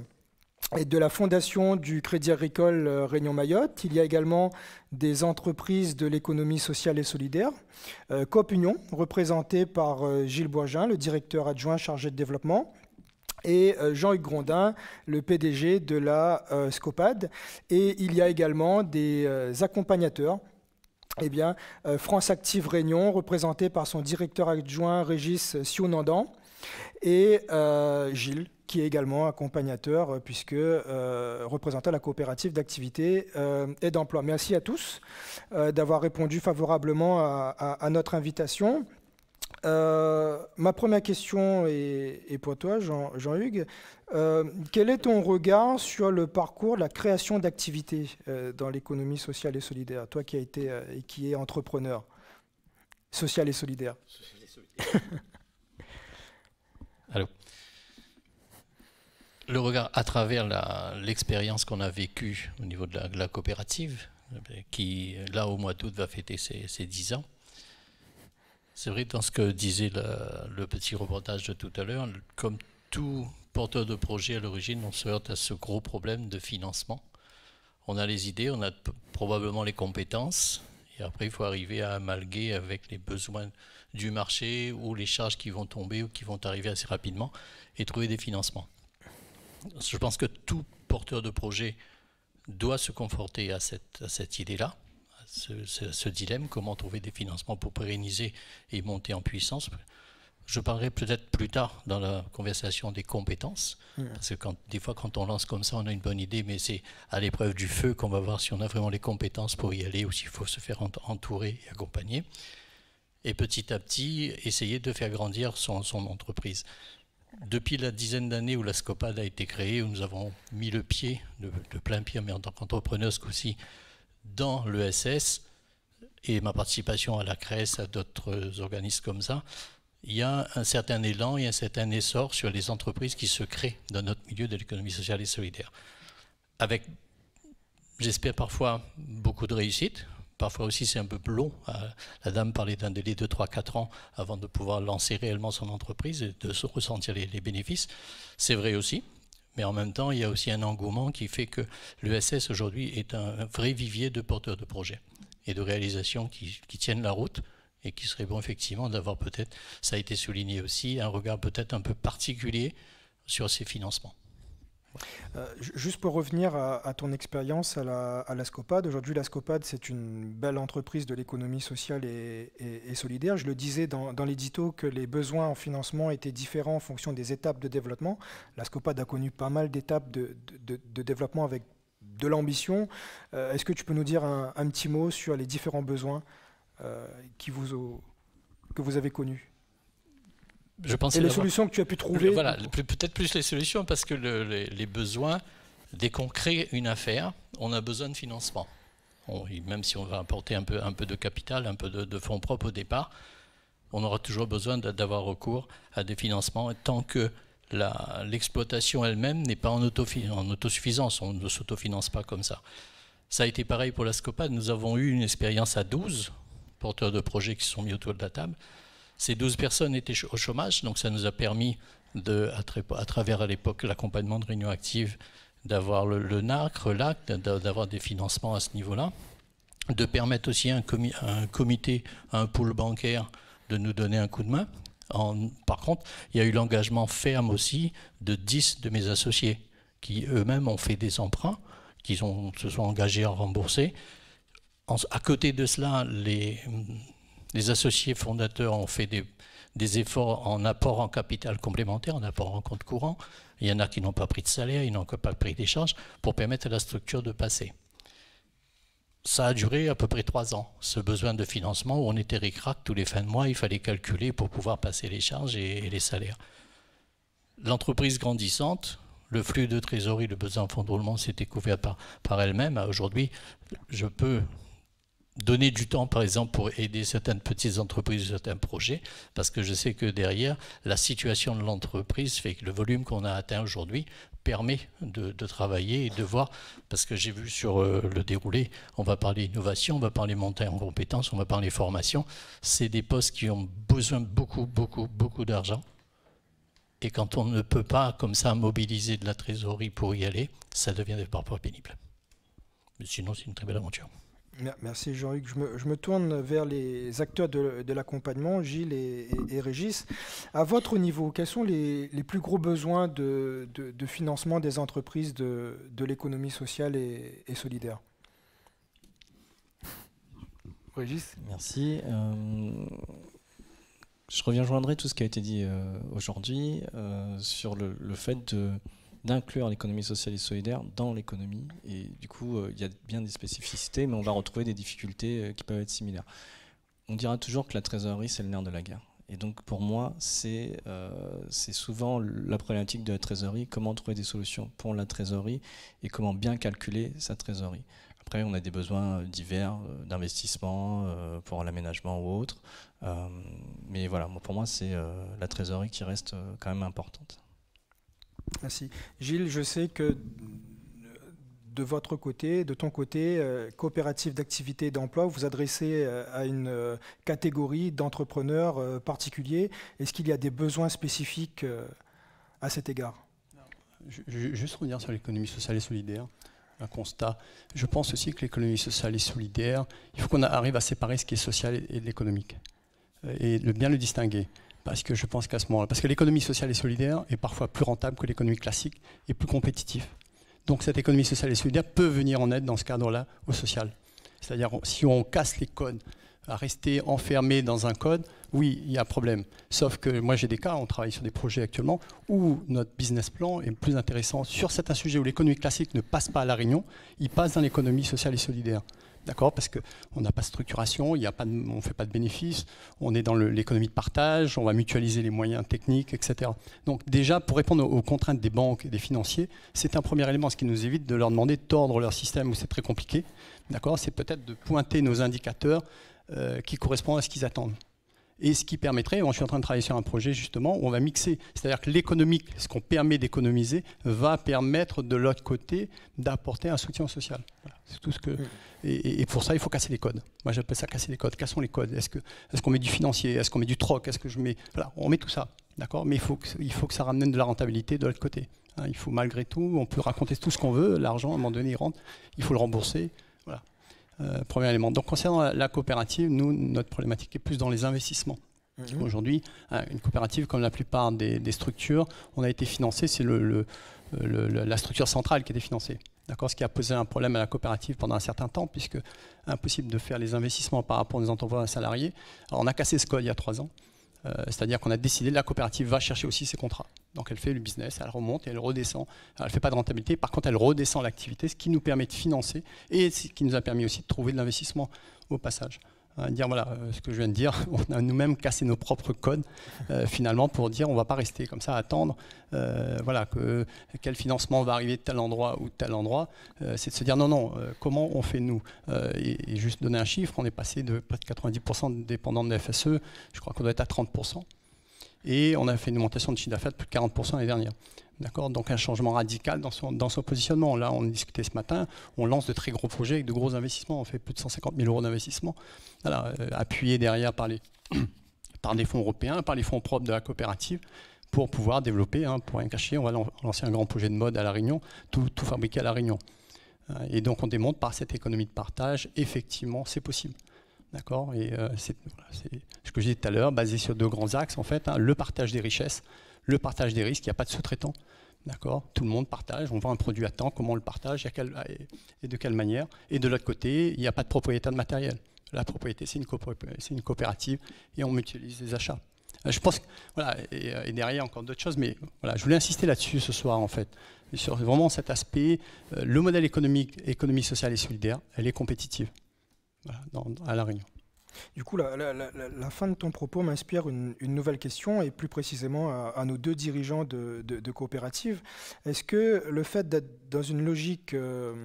et de la fondation du Crédit Agricole Réunion-Mayotte. Il y a également des entreprises de l'économie sociale et solidaire. Euh, Copunion, représentée par Gilles Boisgin, le directeur adjoint chargé de développement et euh, Jean-Hugues Grondin, le PDG de la Scopad. Euh, Scopade. Et il y a également des euh, accompagnateurs. Eh bien, France Active Réunion, représentée par son directeur adjoint Régis Sionandan, et Gilles, qui est également accompagnateur, puisque représentant la coopérative d'activité et d'emploi. Merci à tous d'avoir répondu favorablement à notre invitation. Euh, ma première question est, pour toi, Jean, Jean-Hugues. Euh, quel est ton regard sur le parcours de la création d'activités euh, dans l'économie sociale et solidaire, toi qui a été et qui es entrepreneur social et solidaire Social et solidaire. le regard à travers l'expérience qu'on a vécue au niveau de la, coopérative, qui là au mois d'août va fêter ses, ses 10 ans, c'est vrai, dans ce que disait le petit reportage de tout à l'heure, comme tout porteur de projet à l'origine, on se heurte à ce gros problème de financement. On a les idées, on a probablement les compétences, et après il faut arriver à amalguer avec les besoins du marché ou les charges qui vont tomber ou qui vont arriver assez rapidement et trouver des financements. Je pense que tout porteur de projet doit se conforter à cette idée-là ce, dilemme, comment trouver des financements pour pérenniser et monter en puissance. Je parlerai peut-être plus tard dans la conversation des compétences, hmm. parce que quand, des fois quand on lance comme ça, on a une bonne idée, mais c'est à l'épreuve du feu qu'on va voir si on a vraiment les compétences pour y aller ou s'il faut se faire entourer et accompagner. Et petit à petit, essayer de faire grandir son, entreprise depuis la dizaine d'années où la SCOPAD a été créée, où nous avons mis le pied, de, plein pied, mais en tant qu'entrepreneuse aussi, dans l'ESS et ma participation à la CRESS, à d'autres organismes comme ça, il y a un certain élan et un certain essor sur les entreprises qui se créent dans notre milieu de l'économie sociale et solidaire. Avec, j'espère parfois, beaucoup de réussite. Parfois aussi, c'est un peu long. Euh, la dame parlait d'un délai de 3-4 ans avant de pouvoir lancer réellement son entreprise et de ressentir les, bénéfices. C'est vrai aussi mais en même temps, il y a aussi un engouement qui fait que l'ESS aujourd'hui est un vrai vivier de porteurs de projets et de réalisations qui, qui tiennent la route et qui serait bon effectivement d'avoir peut-être, ça a été souligné aussi, un regard peut-être un peu particulier sur ces financements. Euh, juste pour revenir à, ton expérience à la, à aujourd'hui la Scopad c'est une belle entreprise de l'économie sociale et, solidaire. Je le disais dans, l'édito que les besoins en financement étaient différents en fonction des étapes de développement. La a connu pas mal d'étapes de, développement avec de l'ambition. Euh, est-ce que tu peux nous dire un, petit mot sur les différents besoins euh, qui vous, que vous avez connus je pensais Et les solutions que tu as pu trouver Voilà, peut-être plus les solutions, parce que les, besoins, dès qu'on crée une affaire, on a besoin de financement. même si on va apporter un peu, de capital, un peu de, fonds propres au départ, on aura toujours besoin d'avoir recours à des financements tant que l'exploitation elle-même n'est pas en, autosuffisance, on ne s'autofinance pas comme ça. Ça a été pareil pour la SCOPAD, nous avons eu une expérience à 12 porteurs de projets qui sont mis autour de la table. Ces 12 personnes étaient au chômage, donc ça nous a permis, de, à, travers à l'époque l'accompagnement de Réunion Active, d'avoir le, le, NARC, e d'avoir des financements à ce niveau-là, de permettre aussi à un, comité, à un pool bancaire de nous donner un coup de main. par contre, il y a eu l'engagement ferme aussi de 10 de mes associés qui eux-mêmes ont fait des emprunts, qui se sont engagés à rembourser. à côté de cela, les, les associés fondateurs ont fait des, efforts en apport en capital complémentaire, en apport en compte courant. Il y en a qui n'ont pas pris de salaire, ils n'ont pas pris des charges pour permettre à la structure de passer. Ça a duré à peu près trois ans, ce besoin de financement où on était ricrac tous les fins de mois, il fallait calculer pour pouvoir passer les charges et, les salaires. L'entreprise grandissante, le flux de trésorerie, le besoin de fonds de roulement s'était couvert par elle-même. Aujourd'hui, je peux donner du temps, par exemple, pour aider certaines petites entreprises, certains projets, parce que je sais que derrière, la situation de l'entreprise fait que le volume qu'on a atteint aujourd'hui permet de, travailler et de voir, parce que j'ai vu sur euh, le déroulé, on va parler innovation, on va parler montée en compétences, on va parler formation, c'est des postes qui ont besoin beaucoup, beaucoup, beaucoup d'argent. Et quand on ne peut pas, comme ça, mobiliser de la trésorerie pour y aller, ça devient des parfois pénible. Mais sinon, c'est une très belle aventure. Merci Jean-Luc. Je me, tourne vers les acteurs de, l'accompagnement, Gilles et, Régis. À votre niveau, quels sont les, plus gros besoins de, financement des entreprises de, l'économie sociale et, solidaire Régis Merci. Euh, je reviens joindrai tout ce qui a été dit euh, aujourd'hui euh, sur le, fait de d'inclure l'économie sociale et solidaire dans l'économie. Et du coup, euh, il y a bien des spécificités, mais on va retrouver des difficultés euh, qui peuvent être similaires. On dira toujours que la trésorerie, c'est le nerf de la guerre. Et donc pour moi, c'est euh, c'est souvent la problématique de la trésorerie, comment trouver des solutions pour la trésorerie et comment bien calculer sa trésorerie. Après, on a des besoins divers d'investissement pour l'aménagement ou autre. mais voilà, pour moi, c'est la trésorerie qui reste quand même importante. Merci. Gilles, je sais que euh, de votre côté, de ton côté, euh, coopérative d'activité et d'emploi, vous adressez euh, à une catégorie d'entrepreneurs particuliers. Est-ce qu'il y a des besoins spécifiques à cet égard je, Juste revenir sur l'économie sociale et solidaire, un constat. Je pense aussi que l'économie sociale et solidaire, il faut qu'on arrive à séparer ce qui est social et, de l'économique, et le, bien le distinguer parce que je pense qu'à ce moment-là, parce que l'économie sociale et solidaire est parfois plus rentable que l'économie classique et plus compétitive. Donc cette économie sociale et solidaire peut venir en aide dans ce cadre-là au social. C'est-à-dire si on casse les codes, à rester enfermé dans un code, oui, il y a un problème. Sauf que moi j'ai des cas, on travaille sur des projets actuellement où notre business plan est plus intéressant sur certains sujets où l'économie classique ne passe pas à la réunion, il passe dans l'économie sociale et solidaire. D'accord Parce qu'on n'a pas de structuration, a pas on ne fait pas de bénéfices, on est dans l'économie de partage, on va mutualiser les moyens techniques, etc. Donc déjà, pour répondre aux, contraintes des banques et des financiers, c'est un premier élément, ce qui nous évite de leur demander de tordre leur système où c'est très compliqué. D'accord C'est peut-être de pointer nos indicateurs euh, qui correspondent à ce qu'ils attendent et ce qui permettrait, je suis en train de travailler sur un projet justement, où on va mixer, c'est-à-dire que l'économique, ce qu'on permet d'économiser, va permettre de l'autre côté d'apporter un soutien social. C'est tout ce que... Et, pour ça, il faut casser les codes. Moi, j'appelle ça casser les codes. sont les codes. Est-ce qu'on est qu'on met du financier Est-ce qu'on met du troc Est-ce que je mets... Voilà, on met tout ça, d'accord Mais il faut, il faut que ça ramène de la rentabilité de l'autre côté. Hein, il faut malgré tout, on peut raconter tout ce qu'on veut, l'argent à un moment donné il rentre, il faut le rembourser, euh, premier élément. Donc concernant la, coopérative, nous, notre problématique est plus dans les investissements. Mhm. Aujourd'hui, hein, une coopérative, comme la plupart des, structures, on a été financé, c'est le, la structure centrale qui a été financée. D'accord, ce qui a posé un problème à la coopérative pendant un certain temps, puisque impossible de faire les investissements par rapport aux entreprises salariés. on a cassé ce code il y a trois ans, euh, c'est-à-dire qu'on a décidé la coopérative va chercher aussi ses contrats. Donc elle fait le business, elle remonte et elle redescend. elle ne fait pas de rentabilité, par contre elle redescend l'activité, ce qui nous permet de financer et ce qui nous a permis aussi de trouver de l'investissement au passage. Euh, dire voilà euh, ce que je viens de dire, on a nous-mêmes cassé nos propres codes euh, finalement pour dire on ne va pas rester comme ça à attendre voilà que quel financement va arriver de tel endroit ou de tel endroit. c'est de se dire non non comment on fait nous et, juste donner un chiffre, on est passé de près de 90% de dépendants de l'FSE, je crois qu'on doit être à 30% et on a fait une augmentation de chiffre d'affaires de plus de 40% l'année dernière. d'accord. Donc un changement radical dans son, dans son positionnement. Là, on discutait ce matin, on lance de très gros projets avec de gros investissements. On fait plus de 150 000 euros d'investissement, appuyés euh, appuyé derrière par, les, par des fonds européens, par les fonds propres de la coopérative pour pouvoir développer, hein, pour rien cacher, on va lancer un grand projet de mode à La Réunion, tout, tout fabriqué à La Réunion. Euh, et donc on démontre par cette économie de partage, effectivement, c'est possible. D'accord Et euh, c'est ce que je disais tout à l'heure, basé sur deux grands axes, en fait, hein, le partage des richesses, le partage des risques, il n'y a pas de sous-traitant. D'accord Tout le monde partage, on vend un produit à temps, comment on le partage et de quelle manière. Et de l'autre côté, il n'y a pas de propriétaire de matériel. La propriété, c'est une, coopérative et on mutualise les achats. Euh, je pense que, voilà, et, euh, et derrière encore d'autres choses, mais voilà, je voulais insister là-dessus ce soir en fait, sur vraiment cet aspect, le modèle économique, économie sociale et solidaire, elle est compétitive à La Réunion. Du coup, la, fin de ton propos m'inspire une, nouvelle question, et plus précisément à, nos deux dirigeants de, de, coopératives. Est-ce que le fait d'être dans une logique euh,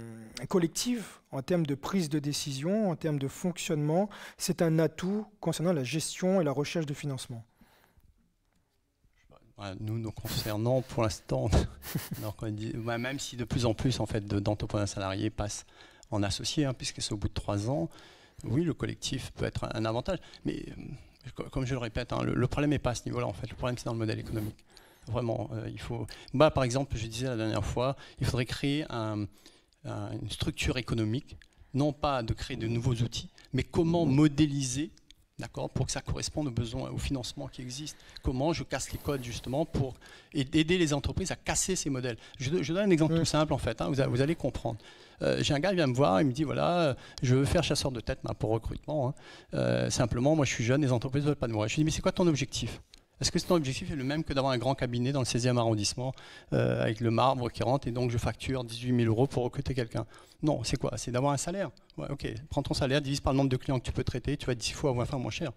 collective en termes de prise de décision, en termes de fonctionnement, c'est un atout concernant la gestion et la recherche de financement bah, nous, nous concernons pour l'instant, bah, même si de plus en plus en fait, d'entrepreneurs salariés passent en associé, hein, puisque c'est au bout de trois ans. Oui, le collectif peut être un, avantage, mais euh, comme je le répète, hein, le, problème n'est pas à ce niveau-là, en fait. Le problème, c'est dans le modèle économique. Vraiment, euh, il faut. Bah, par exemple, je disais la dernière fois, il faudrait créer une structure économique, non pas de créer de nouveaux outils, mais comment modéliser D'accord Pour que ça corresponde aux besoins, aux financements qui existent. Comment je casse les codes, justement, pour aider les entreprises à casser ces modèles. Je, donne un exemple tout simple, en fait. Hein, vous, allez comprendre. Euh, j'ai un gars qui vient me voir, il me dit voilà, euh, je veux faire chasseur de tête ben, pour recrutement. Hein. Euh, simplement, moi je suis jeune, les entreprises ne veulent pas de moi. Je lui dis mais c'est quoi ton objectif est-ce que ton objectif est le même que d'avoir un grand cabinet dans le 16e arrondissement avec le marbre qui rentre et donc je facture 18 000 euros pour recruter quelqu'un Non, c'est quoi C'est d'avoir un salaire. ok, prends ton salaire, divise par le nombre de clients que tu peux traiter, tu vas 10 fois ou 20 fois moins cher.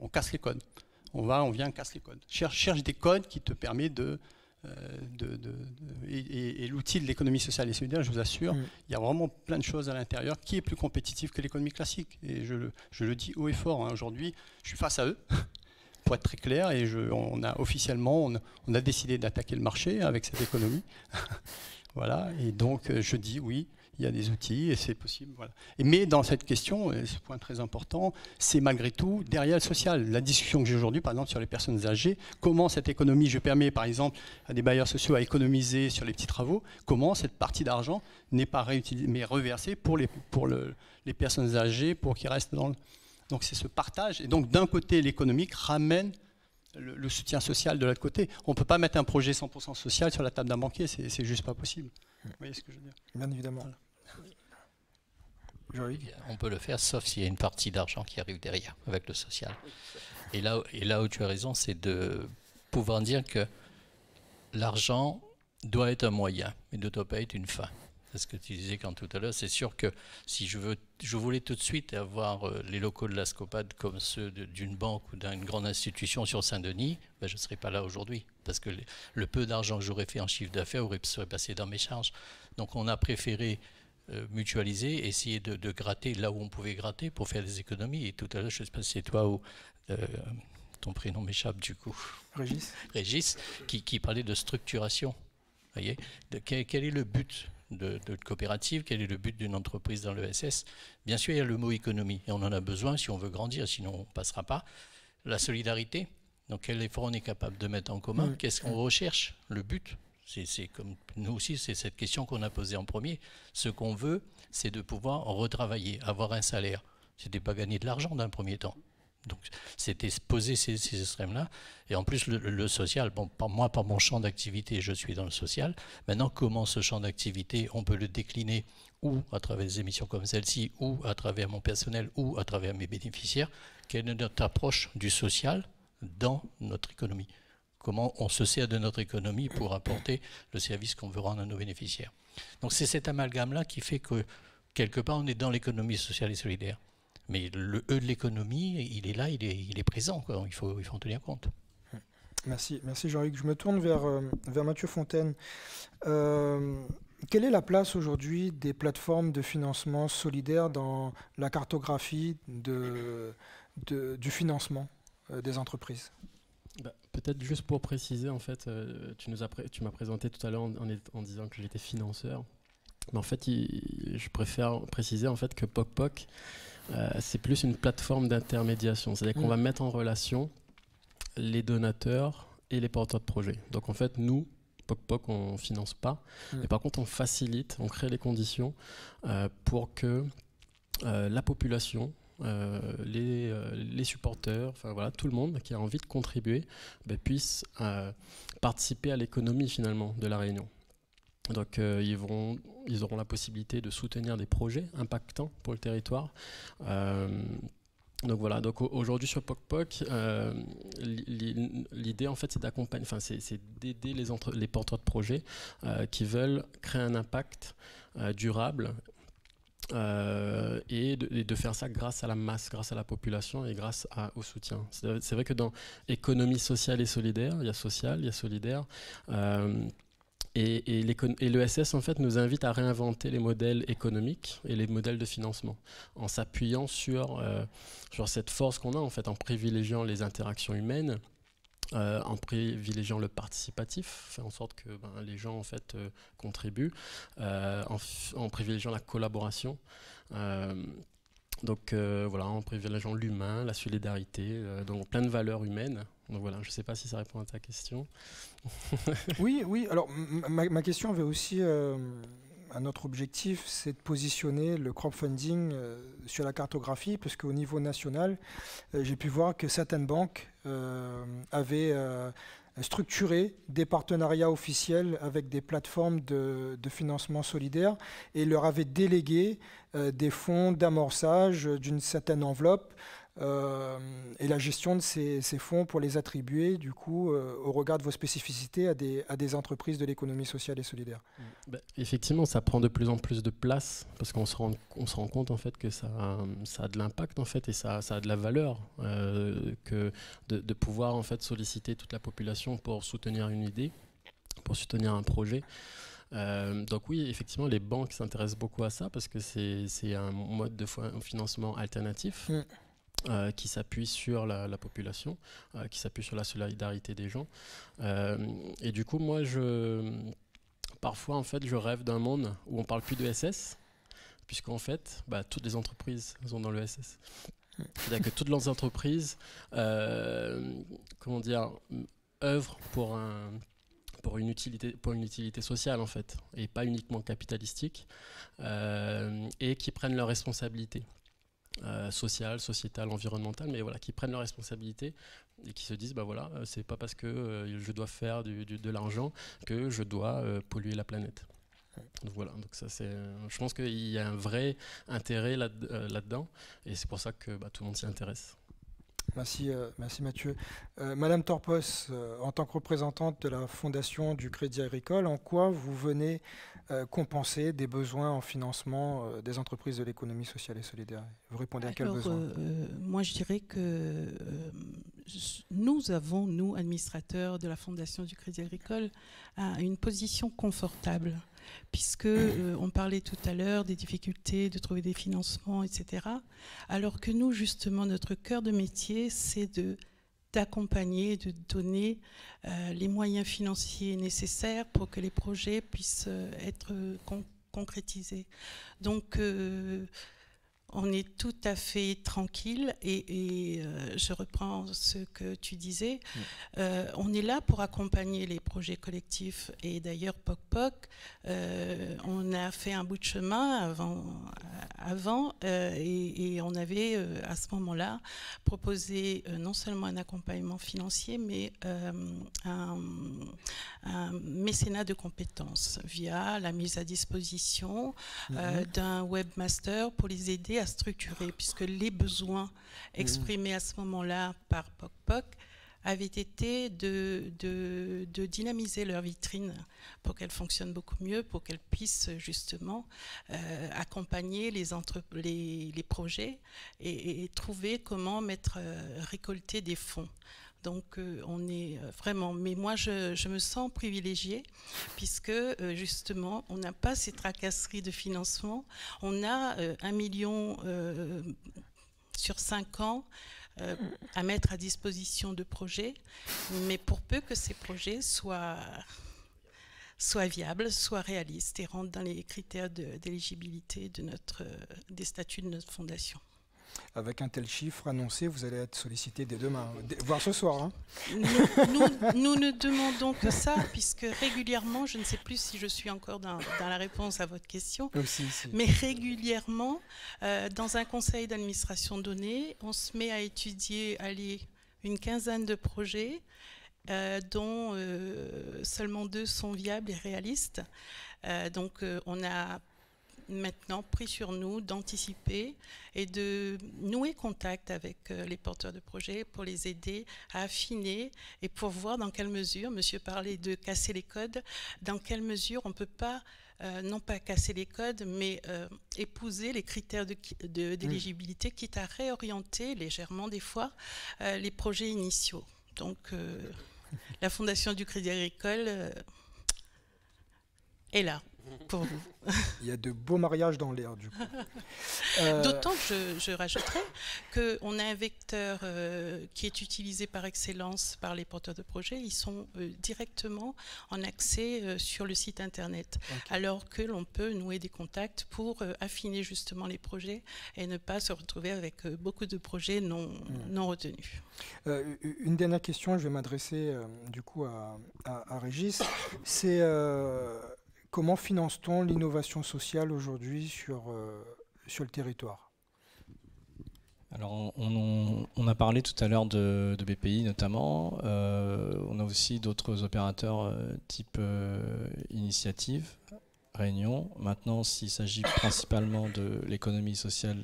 on casse les codes. On va, on vient, on casse les codes. Cherche, cherche des codes qui te permettent de euh, de, et, l'outil de l'économie sociale et solidaire, je vous assure, mm. il y a vraiment plein de choses à l'intérieur qui est plus compétitive que l'économie classique. Et je le, dis haut et fort, hein, aujourd'hui, je suis face à eux, pour être très clair, et on a officiellement, on, on a décidé d'attaquer le marché avec cette économie. voilà, et donc euh, je dis oui, il y a des outils et c'est possible. mais dans cette question, et ce point très important, c'est malgré tout derrière le social. La discussion que j'ai aujourd'hui, par exemple, sur les personnes âgées, comment cette économie, je permets par exemple à des bailleurs sociaux à économiser sur les petits travaux, comment cette partie d'argent n'est pas réutilisée, mais reversée pour les, pour les personnes âgées, pour qu'ils restent dans le... Donc c'est ce partage. Et donc d'un côté, l'économique ramène le, soutien social de l'autre côté. On ne peut pas mettre un projet 100% social sur la table d'un banquier, c'est juste pas possible. Vous voyez ce que je veux dire Bien évidemment on peut le faire, sauf s'il y a une partie d'argent qui arrive derrière, avec le social. Et là, et là où tu as raison, c'est de pouvoir dire que l'argent doit être un moyen, mais ne doit pas être une fin. C'est ce que tu disais quand tout à l'heure. C'est sûr que si je, voulais tout de suite avoir euh, les locaux de la Scopade comme ceux d'une banque ou d'une grande institution sur Saint-Denis, ben, je ne serais pas là aujourd'hui. Parce que le, peu d'argent que j'aurais fait en chiffre d'affaires aurait serait passé dans mes charges. Donc on a préféré euh, mutualiser, essayer de, gratter là où on pouvait gratter pour faire des économies. Et tout à l'heure, je ne sais pas si c'est toi ou euh, ton prénom m'échappe du coup. Régis. Régis, qui, parlait de structuration. Voyez de, quel, est le but de, coopérative Quel est le but d'une entreprise dans l'ESS Bien sûr, il y a le mot économie, et on en a besoin si on veut grandir, sinon on ne passera pas. La solidarité, donc quel effort on est capable de mettre en commun Qu'est-ce qu'on recherche Le but c'est comme nous aussi, c'est cette question qu'on a posée en premier. Ce qu'on veut, c'est de pouvoir retravailler, avoir un salaire. C'était pas gagner de l'argent d'un premier temps. Donc c'était poser ces, extrêmes-là. Et en plus, le, social, bon, moi, par mon champ d'activité, je suis dans le social. Maintenant, comment ce champ d'activité, on peut le décliner ou à travers des émissions comme celle-ci, ou à travers mon personnel, ou à travers mes bénéficiaires Quelle est notre approche du social dans notre économie comment on se sert de notre économie pour apporter le service qu'on veut rendre à nos bénéficiaires. Donc c'est cet amalgame-là qui fait que, quelque part, on est dans l'économie sociale et solidaire. Mais le E de l'économie, il est là, il est, présent, Il, faut, il faut en tenir compte. Merci, merci Jean-Luc. Je me tourne vers, euh, Mathieu Fontaine. Euh, quelle est la place aujourd'hui des plateformes de financement solidaire dans la cartographie du financement euh, des entreprises Peut-être juste pour préciser, en fait, euh, tu nous as tu m'as présenté tout à l'heure en, disant que j'étais financeur. Mais en fait, je préfère préciser en fait que POC-POC, euh, c'est plus une plateforme d'intermédiation. C'est-à-dire qu'on mm. va mettre en relation les donateurs et les porteurs de projets. Donc en fait, nous, POC-POC, on finance pas. Mm. Mais par contre, on facilite, on crée les conditions euh, pour que la population euh, les, euh, les, supporters, enfin voilà, tout le monde qui a envie de contribuer bah, puisse euh, participer à l'économie finalement de la Réunion. Donc ils, ils, auront la possibilité de soutenir des projets impactants pour le territoire. donc voilà, donc aujourd'hui sur POC euh, l'idée en fait c'est d'accompagner, enfin c'est d'aider les, les, porteurs de projets qui veulent créer un impact durable euh, et, de, faire ça grâce à la masse, grâce à la population et grâce au soutien. C'est vrai que dans économie sociale et solidaire, il y a social, il y a solidaire. Euh, et, et, l'ESS, en fait, nous invite à réinventer les modèles économiques et les modèles de financement en s'appuyant sur, euh, sur cette force qu'on a, en fait, en privilégiant les interactions humaines, euh, en privilégiant le participatif, faire en sorte que ben, les gens en fait euh, contribuent, euh, en, privilégiant la collaboration. donc voilà, en privilégiant l'humain, la solidarité, donc plein de valeurs humaines. Donc voilà, je ne sais pas si ça répond à ta question. oui, oui. Alors ma, ma question avait aussi un autre objectif, c'est de positionner le crowdfunding euh, sur la cartographie, parce qu'au niveau national, euh, j'ai pu voir que certaines banques euh, avaient structuré des partenariats officiels avec des plateformes de, financement solidaire et leur avaient délégué des fonds d'amorçage d'une certaine enveloppe euh, et la gestion de ces, fonds pour les attribuer, du coup, euh, au regard de vos spécificités à des, entreprises de l'économie sociale et solidaire. Mmh. Bah, effectivement, ça prend de plus en plus de place parce qu'on se rend, compte en fait que ça, a, de l'impact en fait et ça, a de la valeur euh, que de, pouvoir en fait solliciter toute la population pour soutenir une idée pour soutenir un projet. donc oui, effectivement, les banques s'intéressent beaucoup à ça parce que c'est un mode de financement alternatif. Mmh. Euh, qui s'appuie sur la, population, euh, qui s'appuie sur la solidarité des gens. Euh, et du coup, moi, je, parfois, en fait, je rêve d'un monde où on parle plus de SS, puisqu'en fait, bah, toutes les entreprises sont dans le SS. C'est-à-dire que toutes les entreprises, comment dire, œuvrent pour un, pour une utilité pour une utilité sociale en fait et pas uniquement capitalistique et qui prennent leurs responsabilités euh, social, sociales, sociétales, mais voilà, qui prennent leurs responsabilités et qui se disent, bah voilà, euh, c'est pas parce que euh, je dois faire de l'argent que je dois polluer la planète. Donc voilà, donc ça c'est, je pense qu'il y a un vrai intérêt là, dedans et c'est pour ça que bah, tout le monde s'y intéresse. Euh, merci, Mathieu. Euh, Madame Torpos, euh, en tant que représentante de la Fondation du Crédit Agricole, en quoi vous venez compenser des besoins en financement des entreprises de l'économie sociale et solidaire Vous répondez à quels besoins Moi, je dirais que nous avons, nous, administrateurs de la Fondation du Crédit Agricole, une position confortable puisque euh, on parlait tout à l'heure des difficultés de trouver des financements, etc. Alors que nous, justement, notre cœur de métier, c'est de d'accompagner, de donner euh, les moyens financiers nécessaires pour que les projets puissent euh, être concrétisés. Donc on est tout à fait tranquille et, euh, je reprends ce que tu disais. Euh, on est là pour accompagner les projets collectifs et d'ailleurs POC POC, euh, on a fait un bout de chemin avant, et, on avait à ce moment-là proposé non seulement un accompagnement financier mais un, mécénat de compétences via la mise à disposition mm-hmm. d'un webmaster pour les aider à structurer, puisque les besoins exprimés à ce moment-là par POC POC avaient été de, de, dynamiser leur vitrine pour qu'elle fonctionne beaucoup mieux, pour qu'elle puisse justement euh, accompagner les, les, projets et, et, trouver comment mettre, euh, récolter des fonds. Donc euh, on est euh, vraiment, mais moi je, me sens privilégiée puisque euh, justement on n'a pas ces tracasseries de financement. On a un million sur cinq ans à mettre à disposition de projets, mais pour peu que ces projets soient viables, soient réalistes et rentrent dans les critères d'éligibilité des statuts de notre fondation avec un tel chiffre annoncé, vous allez être sollicité dès demain, voire ce soir. Hein. Nous, ne demandons que ça, puisque régulièrement, je ne sais plus si je suis encore dans, la réponse à votre question, mais régulièrement, euh, dans un conseil d'administration donné, on se met à étudier allez, une quinzaine de projets. Euh, dont euh, seulement deux sont viables et réalistes. donc on a maintenant pris sur nous d'anticiper et de nouer contact avec euh, les porteurs de projets pour les aider à affiner et pour voir dans quelle mesure, monsieur parlait de casser les codes, dans quelle mesure on ne peut pas, euh, non pas casser les codes, mais euh, épouser les critères mmh. d'éligibilité, de, quitte à réorienter légèrement des fois les projets initiaux. Donc la Fondation du Crédit Agricole est là. Il y a de beaux mariages dans l'air, du coup. Euh, D'autant que je, je rajouterais qu'on a un vecteur euh, qui est utilisé par excellence par les porteurs de projets. Ils sont euh, directement en accès sur le site Internet, alors que l'on peut nouer des contacts pour affiner justement les projets et ne pas se retrouver avec beaucoup de projets non, hmm. non retenus. une dernière question, je vais m'adresser du coup à, à Régis. C'est Comment finance-t-on l'innovation sociale aujourd'hui sur, euh, sur le territoire alors, on, a parlé tout à l'heure de, BPI notamment. Euh, on a aussi d'autres opérateurs euh, type Initiative, Réunion. Maintenant, s'il s'agit principalement de l'économie sociale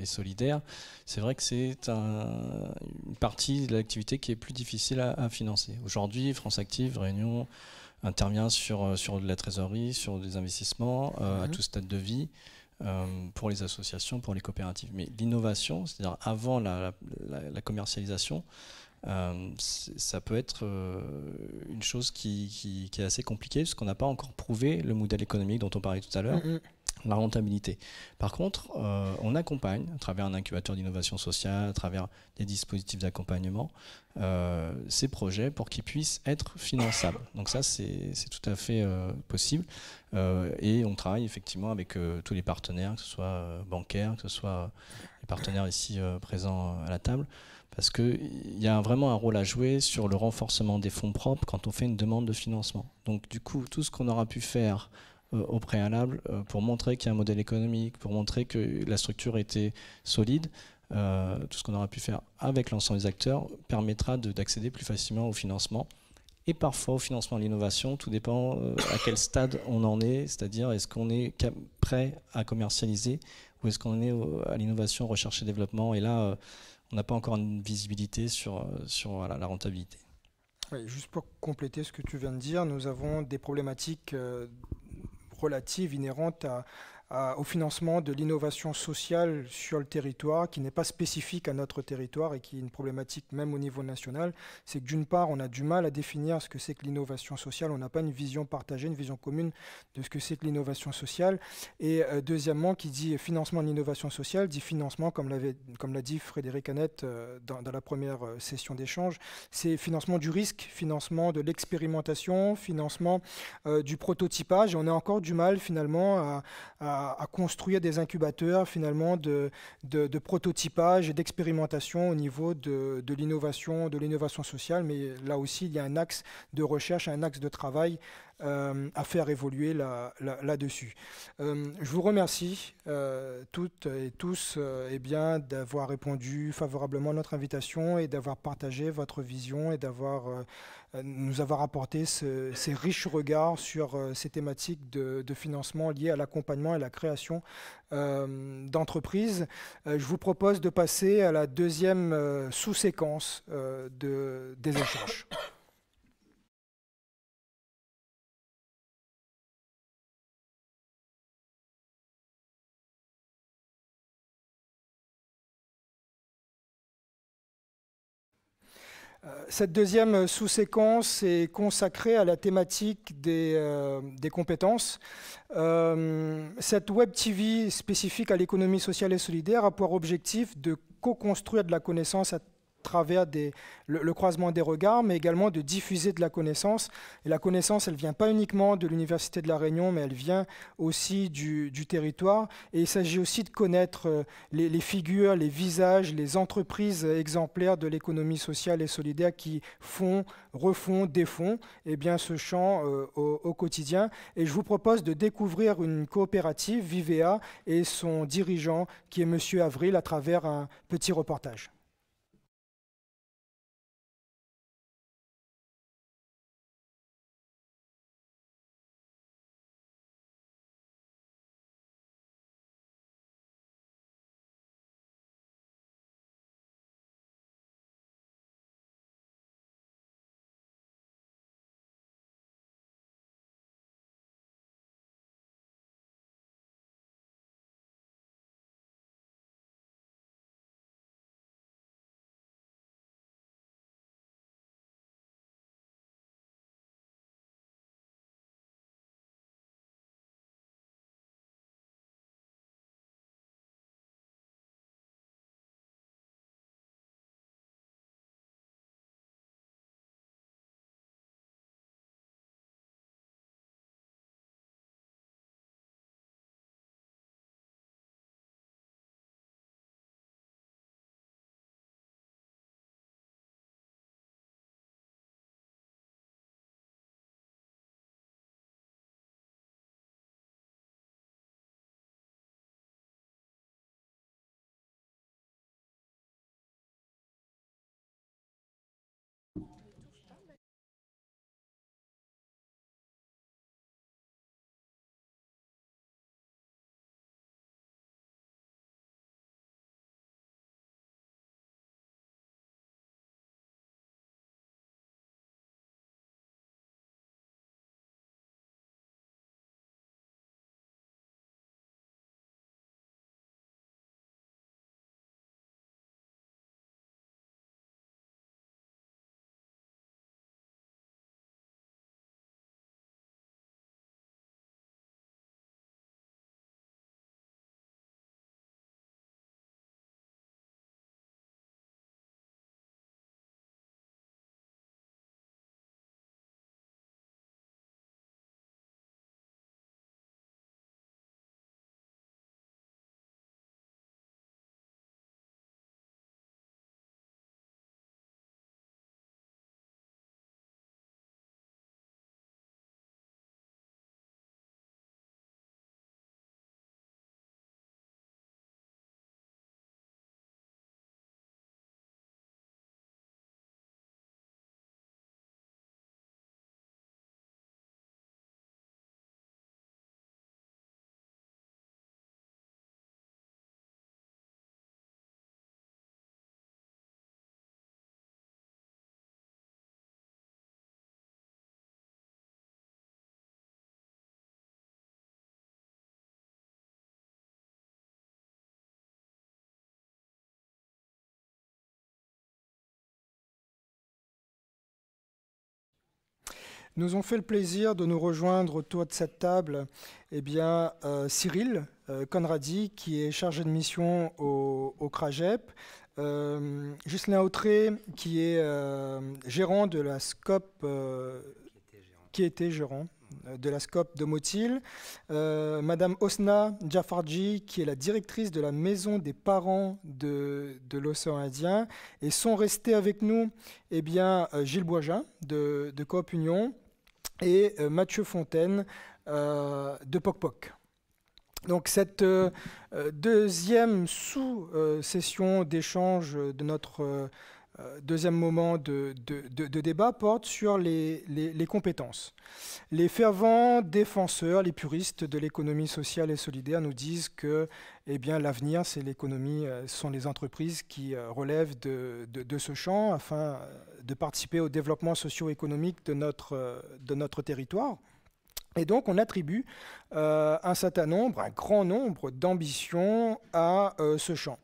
et solidaire, c'est vrai que c'est une partie de l'activité qui est plus difficile à financer. Aujourd'hui, France Active, Réunion, intervient euh, sur, de la trésorerie, sur des investissements euh, à mhm. tout stade de vie. Euh, pour les associations, pour les coopératives. Mais l'innovation, c'est-à-dire avant la, commercialisation, euh, ça peut être euh, une chose qui, est assez compliquée parce qu'on n'a pas encore prouvé le modèle économique dont on parlait tout à l'heure. La rentabilité. Par contre, euh, on accompagne à travers un incubateur d'innovation sociale, à travers des dispositifs d'accompagnement, ces projets pour qu'ils puissent être finançables. Donc ça, c'est tout à fait possible. et on travaille effectivement avec tous les partenaires, que ce soit bancaires, que ce soit les partenaires ici présents à la table, parce qu'il y a vraiment un rôle à jouer sur le renforcement des fonds propres quand on fait une demande de financement. Donc du coup, tout ce qu'on aura pu faire euh, au préalable euh, pour montrer qu'il y a un modèle économique, pour montrer que la structure était solide, euh, tout ce qu'on aura pu faire avec l'ensemble des acteurs permettra d'accéder plus facilement au financement et parfois au financement de l'innovation. Tout dépend à quel stade on en est, c'est-à-dire est-ce qu'on est prêt à commercialiser ou est-ce qu'on est à l'innovation, recherche et développement. Et là, on n'a pas encore une visibilité sur, euh, sur la rentabilité. juste pour compléter ce que tu viens de dire, nous avons des problématiques euh, relatives inhérentes à, au financement de l'innovation sociale sur le territoire, qui n'est pas spécifique à notre territoire et qui est une problématique même au niveau national. C'est que d'une part, on a du mal à définir ce que c'est que l'innovation sociale, on n'a pas une vision partagée, une vision commune de ce que c'est que l'innovation sociale. Et euh, deuxièmement, qui dit financement de l'innovation sociale, dit financement, comme l'a dit Frédéric Annette euh, dans, la première euh, session d'échange, c'est financement du risque, financement de l'expérimentation, financement du prototypage. Et on a encore du mal finalement à à, construire des incubateurs finalement de, prototypage et d'expérimentation au niveau de, de l'innovation, de l'innovation sociale. Mais là aussi, il y a un axe de recherche, un axe de travail euh, à faire évoluer là-dessus. Euh, je vous remercie euh, toutes et tous eh bien d'avoir répondu favorablement à notre invitation et d'avoir partagé votre vision et d'avoir nous avoir apporté ces riches regards sur ces thématiques de, financement liées à l'accompagnement et la création d'entreprises. je vous propose de passer à la deuxième sous-séquence de, des échanges. Euh, cette deuxième sous-séquence est consacrée à la thématique des, euh, compétences. Euh, cette Web TV spécifique à l'économie sociale et solidaire a pour objectif de co-construire de la connaissance à travers le, croisement des regards, mais également de diffuser de la connaissance. Et la connaissance, elle vient pas uniquement de l'Université de La Réunion, mais elle vient aussi du, territoire. Et il s'agit aussi de connaître euh, les, figures, les visages, les entreprises exemplaires de l'économie sociale et solidaire qui font, refont, défont eh bien, ce champ euh, au, au quotidien. Et je vous propose de découvrir une coopérative, Vivea, et son dirigeant, qui est M. Avril, à travers un petit reportage. nous ont fait le plaisir de nous rejoindre autour de cette table eh bien, euh, Cyril euh, Konradi, qui est chargé de mission au, KRAJEP. CRAGEP, Justin euh, Autré, qui est gérant de la SCOP, qui était gérant de la SCOP de Motil, Madame Osna Jafarji, qui est la directrice de la maison des parents de, l'océan Indien, et sont restés avec nous eh bien, Gilles Boisja de, de Coop Union, et euh, Mathieu Fontaine euh, de Poc Donc cette euh, deuxième sous-session d'échange de notre euh, deuxième moment de, débat porte sur les, compétences. Les fervents défenseurs, les puristes de l'économie sociale et solidaire nous disent que eh bien, l'avenir, c'est l'économie, euh, ce sont les entreprises qui euh, relèvent de, ce champ afin de participer au développement socio-économique de notre, territoire. Et donc, on attribue un certain nombre, un grand nombre d'ambitions à ce champ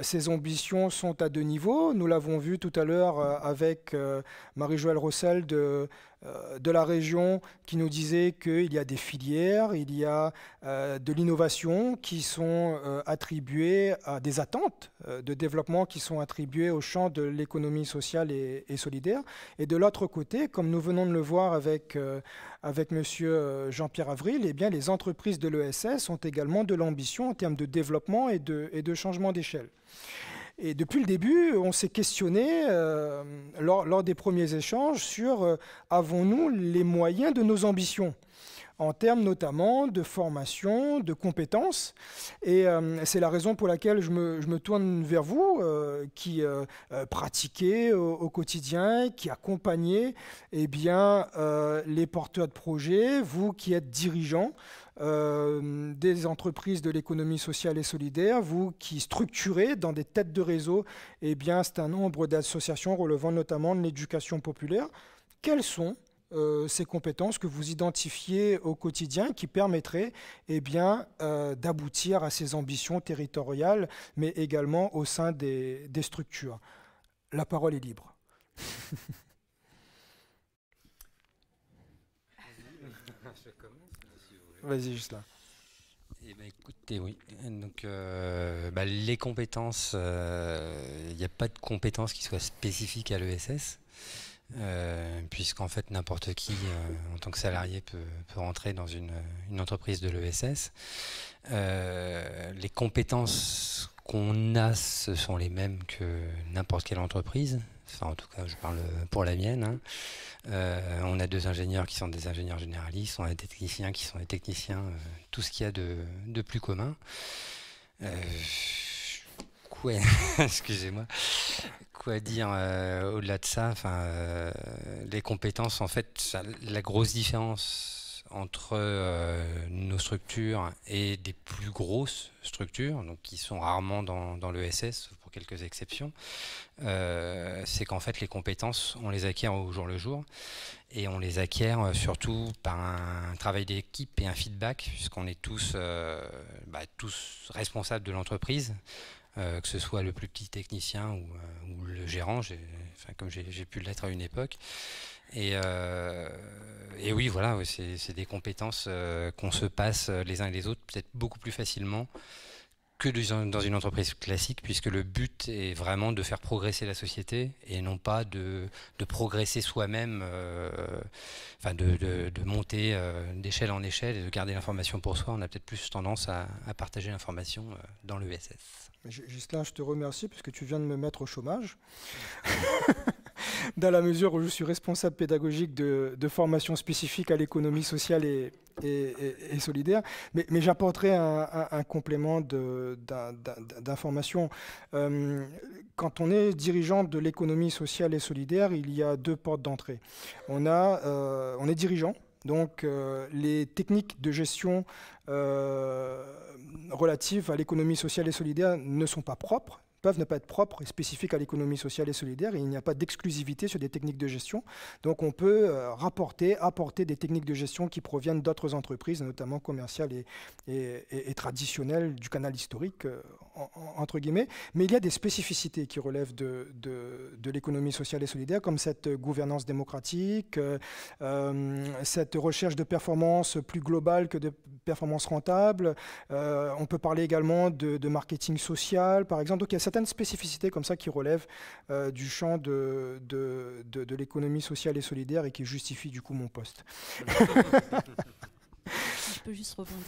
ses euh, ambitions sont à deux niveaux. Nous l'avons vu tout à l'heure euh, avec euh, Marie-Joëlle Rossel de, euh, de la région qui nous disait qu'il y a des filières, il y a euh, de l'innovation qui sont euh, attribuées à des attentes de développement qui sont attribuées au champ de l'économie sociale et, solidaire. Et de l'autre côté, comme nous venons de le voir avec, avec M. Jean-Pierre Avril, eh bien, les entreprises de l'ESS ont également de l'ambition en termes de développement et et de changement d'échelle. Et depuis le début, on s'est questionné euh, lors, des premiers échanges sur euh, avons-nous les moyens de nos ambitions en termes notamment de formation, de compétences. Et euh, c'est la raison pour laquelle je me, tourne vers vous, qui pratiquez au, quotidien, qui accompagnez eh bien, les porteurs de projets, vous qui êtes dirigeants euh, des entreprises de l'économie sociale et solidaire, vous qui structurez dans des têtes de réseau eh bien, un nombre d'associations relevant notamment de l'éducation populaire. Quelles sont euh, ces compétences que vous identifiez au quotidien qui permettraient eh bien, euh, d'aboutir à ces ambitions territoriales, mais également au sein des structures La parole est libre. Vas-y, juste là. Eh ben, écoutez, oui. Donc, euh, bah, les compétences, euh, il n'y a pas de compétences qui soient spécifiques à l'ESS, euh, puisqu'en fait, n'importe qui, en tant que salarié, peut, rentrer dans une, une entreprise de l'ESS. les compétences qu'on a, ce sont les mêmes que n'importe quelle entreprise enfin, en tout cas je parle pour la mienne, hein. euh, on a deux ingénieurs qui sont des ingénieurs généralistes, on a des techniciens qui sont des techniciens, euh, tout ce qu'il y a de, de plus commun. Euh, quoi excusez-moi. Quoi dire au-delà de ça Enfin, les compétences, en fait, la grosse différence entre nos structures et des plus grosses structures, donc qui sont rarement dans, dans l'ESS, quelques exceptions, euh, c'est qu'en fait les compétences, on les acquiert au jour le jour et on les acquiert euh, surtout par un travail d'équipe et un feedback, puisqu'on est tous, euh, bah, tous responsables de l'entreprise. que ce soit le plus petit technicien ou, le gérant, comme j'ai pu l'être à une époque. Et, et oui, voilà, c'est des compétences qu'on se passe les uns et les autres, peut-être beaucoup plus facilement que dans une entreprise classique, puisque le but est vraiment de faire progresser la société et non pas de, progresser soi-même, euh, de, monter euh, d'échelle en échelle et de garder l'information pour soi. On a peut-être plus tendance à, à partager l'information euh, dans l'ESS là, je te remercie puisque tu viens de me mettre au chômage. Dans la mesure où je suis responsable pédagogique de, formation spécifique à l'économie sociale et, solidaire, mais, j'apporterai un, complément d'information. Euh, quand on est dirigeant de l'économie sociale et solidaire, il y a deux portes d'entrée. On, euh, on est dirigeant, donc euh, les techniques de gestion euh, relatives à l'économie sociale et solidaire ne sont pas propres, peuvent ne pas être propres et spécifiques à l'économie sociale et solidaire, il n'y a pas d'exclusivité sur des techniques de gestion. Donc on peut euh, rapporter, apporter des techniques de gestion qui proviennent d'autres entreprises, notamment commerciales et, et, traditionnelles du canal historique entre guillemets, mais il y a des spécificités qui relèvent de, de, l'économie sociale et solidaire, comme cette gouvernance démocratique, euh, euh, cette recherche de performance plus globale que de performance rentable. Euh, on peut parler également de, marketing social, par exemple. Donc il y a certaines spécificités comme ça qui relèvent du champ de, de l'économie sociale et solidaire et qui justifient du coup mon poste. je peux juste rebondir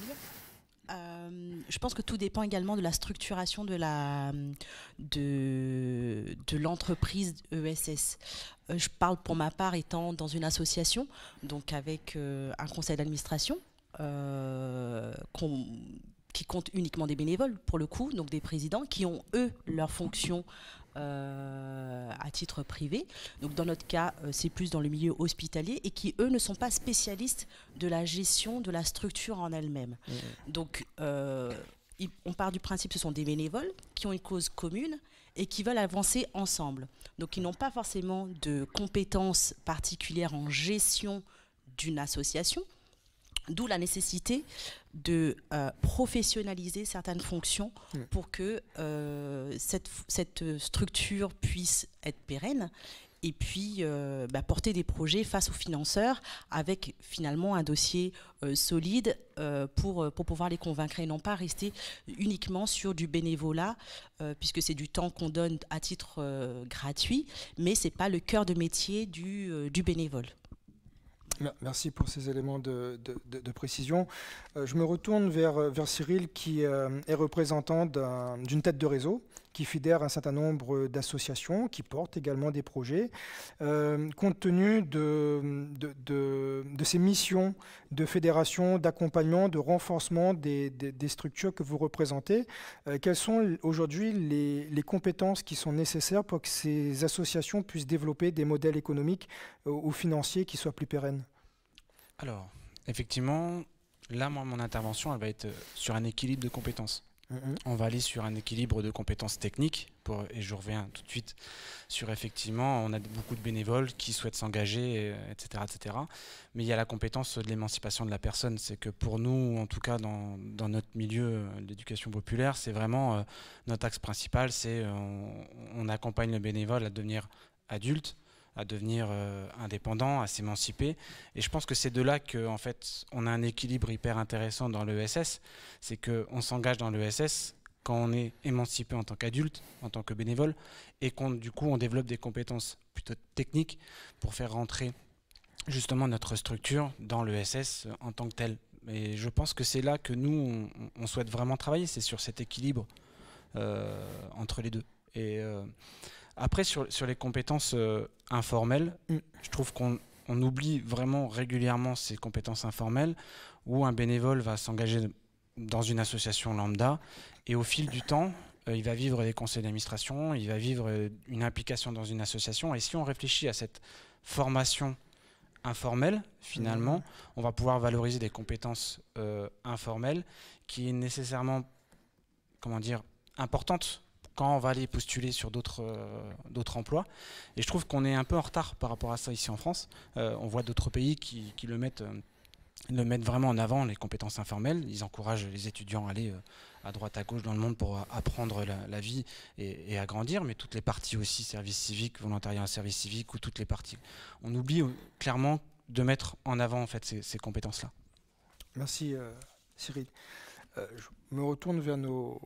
euh, je pense que tout dépend également de la structuration de la de, de l'entreprise ESS. Euh, je parle pour ma part étant dans une association, donc avec euh, un conseil d'administration qui compte uniquement des bénévoles pour le coup, donc des présidents qui ont eux leur fonction euh, à titre privé. Donc dans notre cas, euh, c'est plus dans le milieu hospitalier et qui, eux, ne sont pas spécialistes de la gestion de la structure en elle-même. Mmh. Donc euh, on part du principe que ce sont des bénévoles qui ont une cause commune et qui veulent avancer ensemble. Donc ils n'ont pas forcément de compétences particulières en gestion d'une association, D'où la nécessité de euh, professionnaliser certaines fonctions pour que euh, cette, structure puisse être pérenne et puis euh, bah, porter des projets face aux financeurs avec finalement un dossier solide pour, pour pouvoir les convaincre et non pas rester uniquement sur du bénévolat puisque c'est du temps qu'on donne à titre gratuit mais ce n'est pas le cœur de métier du, du bénévole. Merci pour ces éléments de, précision. Euh, je me retourne vers, euh, vers Cyril qui euh, est représentant d'une tête de réseau qui fédère un certain nombre d'associations qui portent également des projets. Euh, compte tenu de, ces missions de fédération, d'accompagnement, de renforcement des, structures que vous représentez, euh, quelles sont aujourd'hui les, compétences qui sont nécessaires pour que ces associations puissent développer des modèles économiques euh, ou financiers qui soient plus pérennes Alors, effectivement, là, mon intervention, elle va être sur un équilibre de compétences. Mm-hmm. On va aller sur un équilibre de compétences techniques, pour, et je reviens tout de suite sur effectivement, on a beaucoup de bénévoles qui souhaitent s'engager, etc., euh, etc. Mais il y a la compétence de l'émancipation de la personne, c'est que pour nous, en tout cas dans, notre milieu euh, d'éducation populaire, c'est vraiment euh, notre axe principal, c'est on accompagne le bénévole à devenir adulte, à devenir euh, indépendant, à s'émanciper. Et je pense que c'est de là que, en fait, on a un équilibre hyper intéressant dans l'ESS, c'est qu'on s'engage dans l'ESS quand on est émancipé en tant qu'adulte, en tant que bénévole, et qu'on du coup on développe des compétences plutôt techniques pour faire rentrer justement notre structure dans l'ESS en tant que telle. Et je pense que c'est là que nous, on, souhaite vraiment travailler, c'est sur cet équilibre euh, entre les deux. Et euh, après, sur, les compétences euh, informelles, mm. je trouve qu'on oublie vraiment régulièrement ces compétences informelles où un bénévole va s'engager dans une association lambda et au fil du temps, euh, il va vivre des conseils d'administration, il va vivre euh, une implication dans une association. Et si on réfléchit à cette formation informelle, finalement, mm. on va pouvoir valoriser des compétences informelles qui est nécessairement, comment dire, importante quand on va aller postuler sur euh, d'autres emplois. Et je trouve qu'on est un peu en retard par rapport à ça ici en France. Euh, on voit d'autres pays qui, le, mettent, euh, le mettent vraiment en avant, les compétences informelles. Ils encouragent les étudiants à aller à droite à gauche dans le monde pour apprendre la, vie et, à grandir, mais toutes les parties aussi, service civique, volontariat en service civique, ou toutes les parties. On oublie clairement de mettre en avant en fait ces, compétences-là. Merci Cyril. je me retourne vers nos,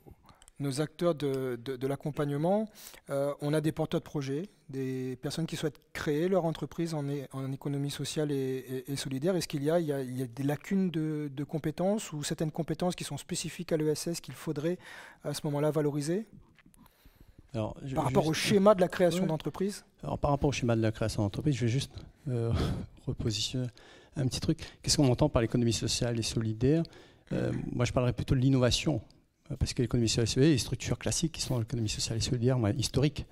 nos acteurs de, l'accompagnement, euh, on a des porteurs de projets, des personnes qui souhaitent créer leur entreprise en, économie sociale et, solidaire. Est-ce qu'il y, a, des lacunes de, compétences ou certaines compétences qui sont spécifiques à l'ESS qu'il faudrait à ce moment-là valoriser par rapport au schéma de la création d'entreprise par rapport au schéma de la création d'entreprise, je vais juste euh, repositionner un petit truc. Qu'est-ce qu'on entend par l'économie sociale et solidaire euh, Moi, je parlerais plutôt de l'innovation. Euh, parce que l'économie sociale et solidaire, les structures classiques qui sont l'économie sociale et solidaire, historique,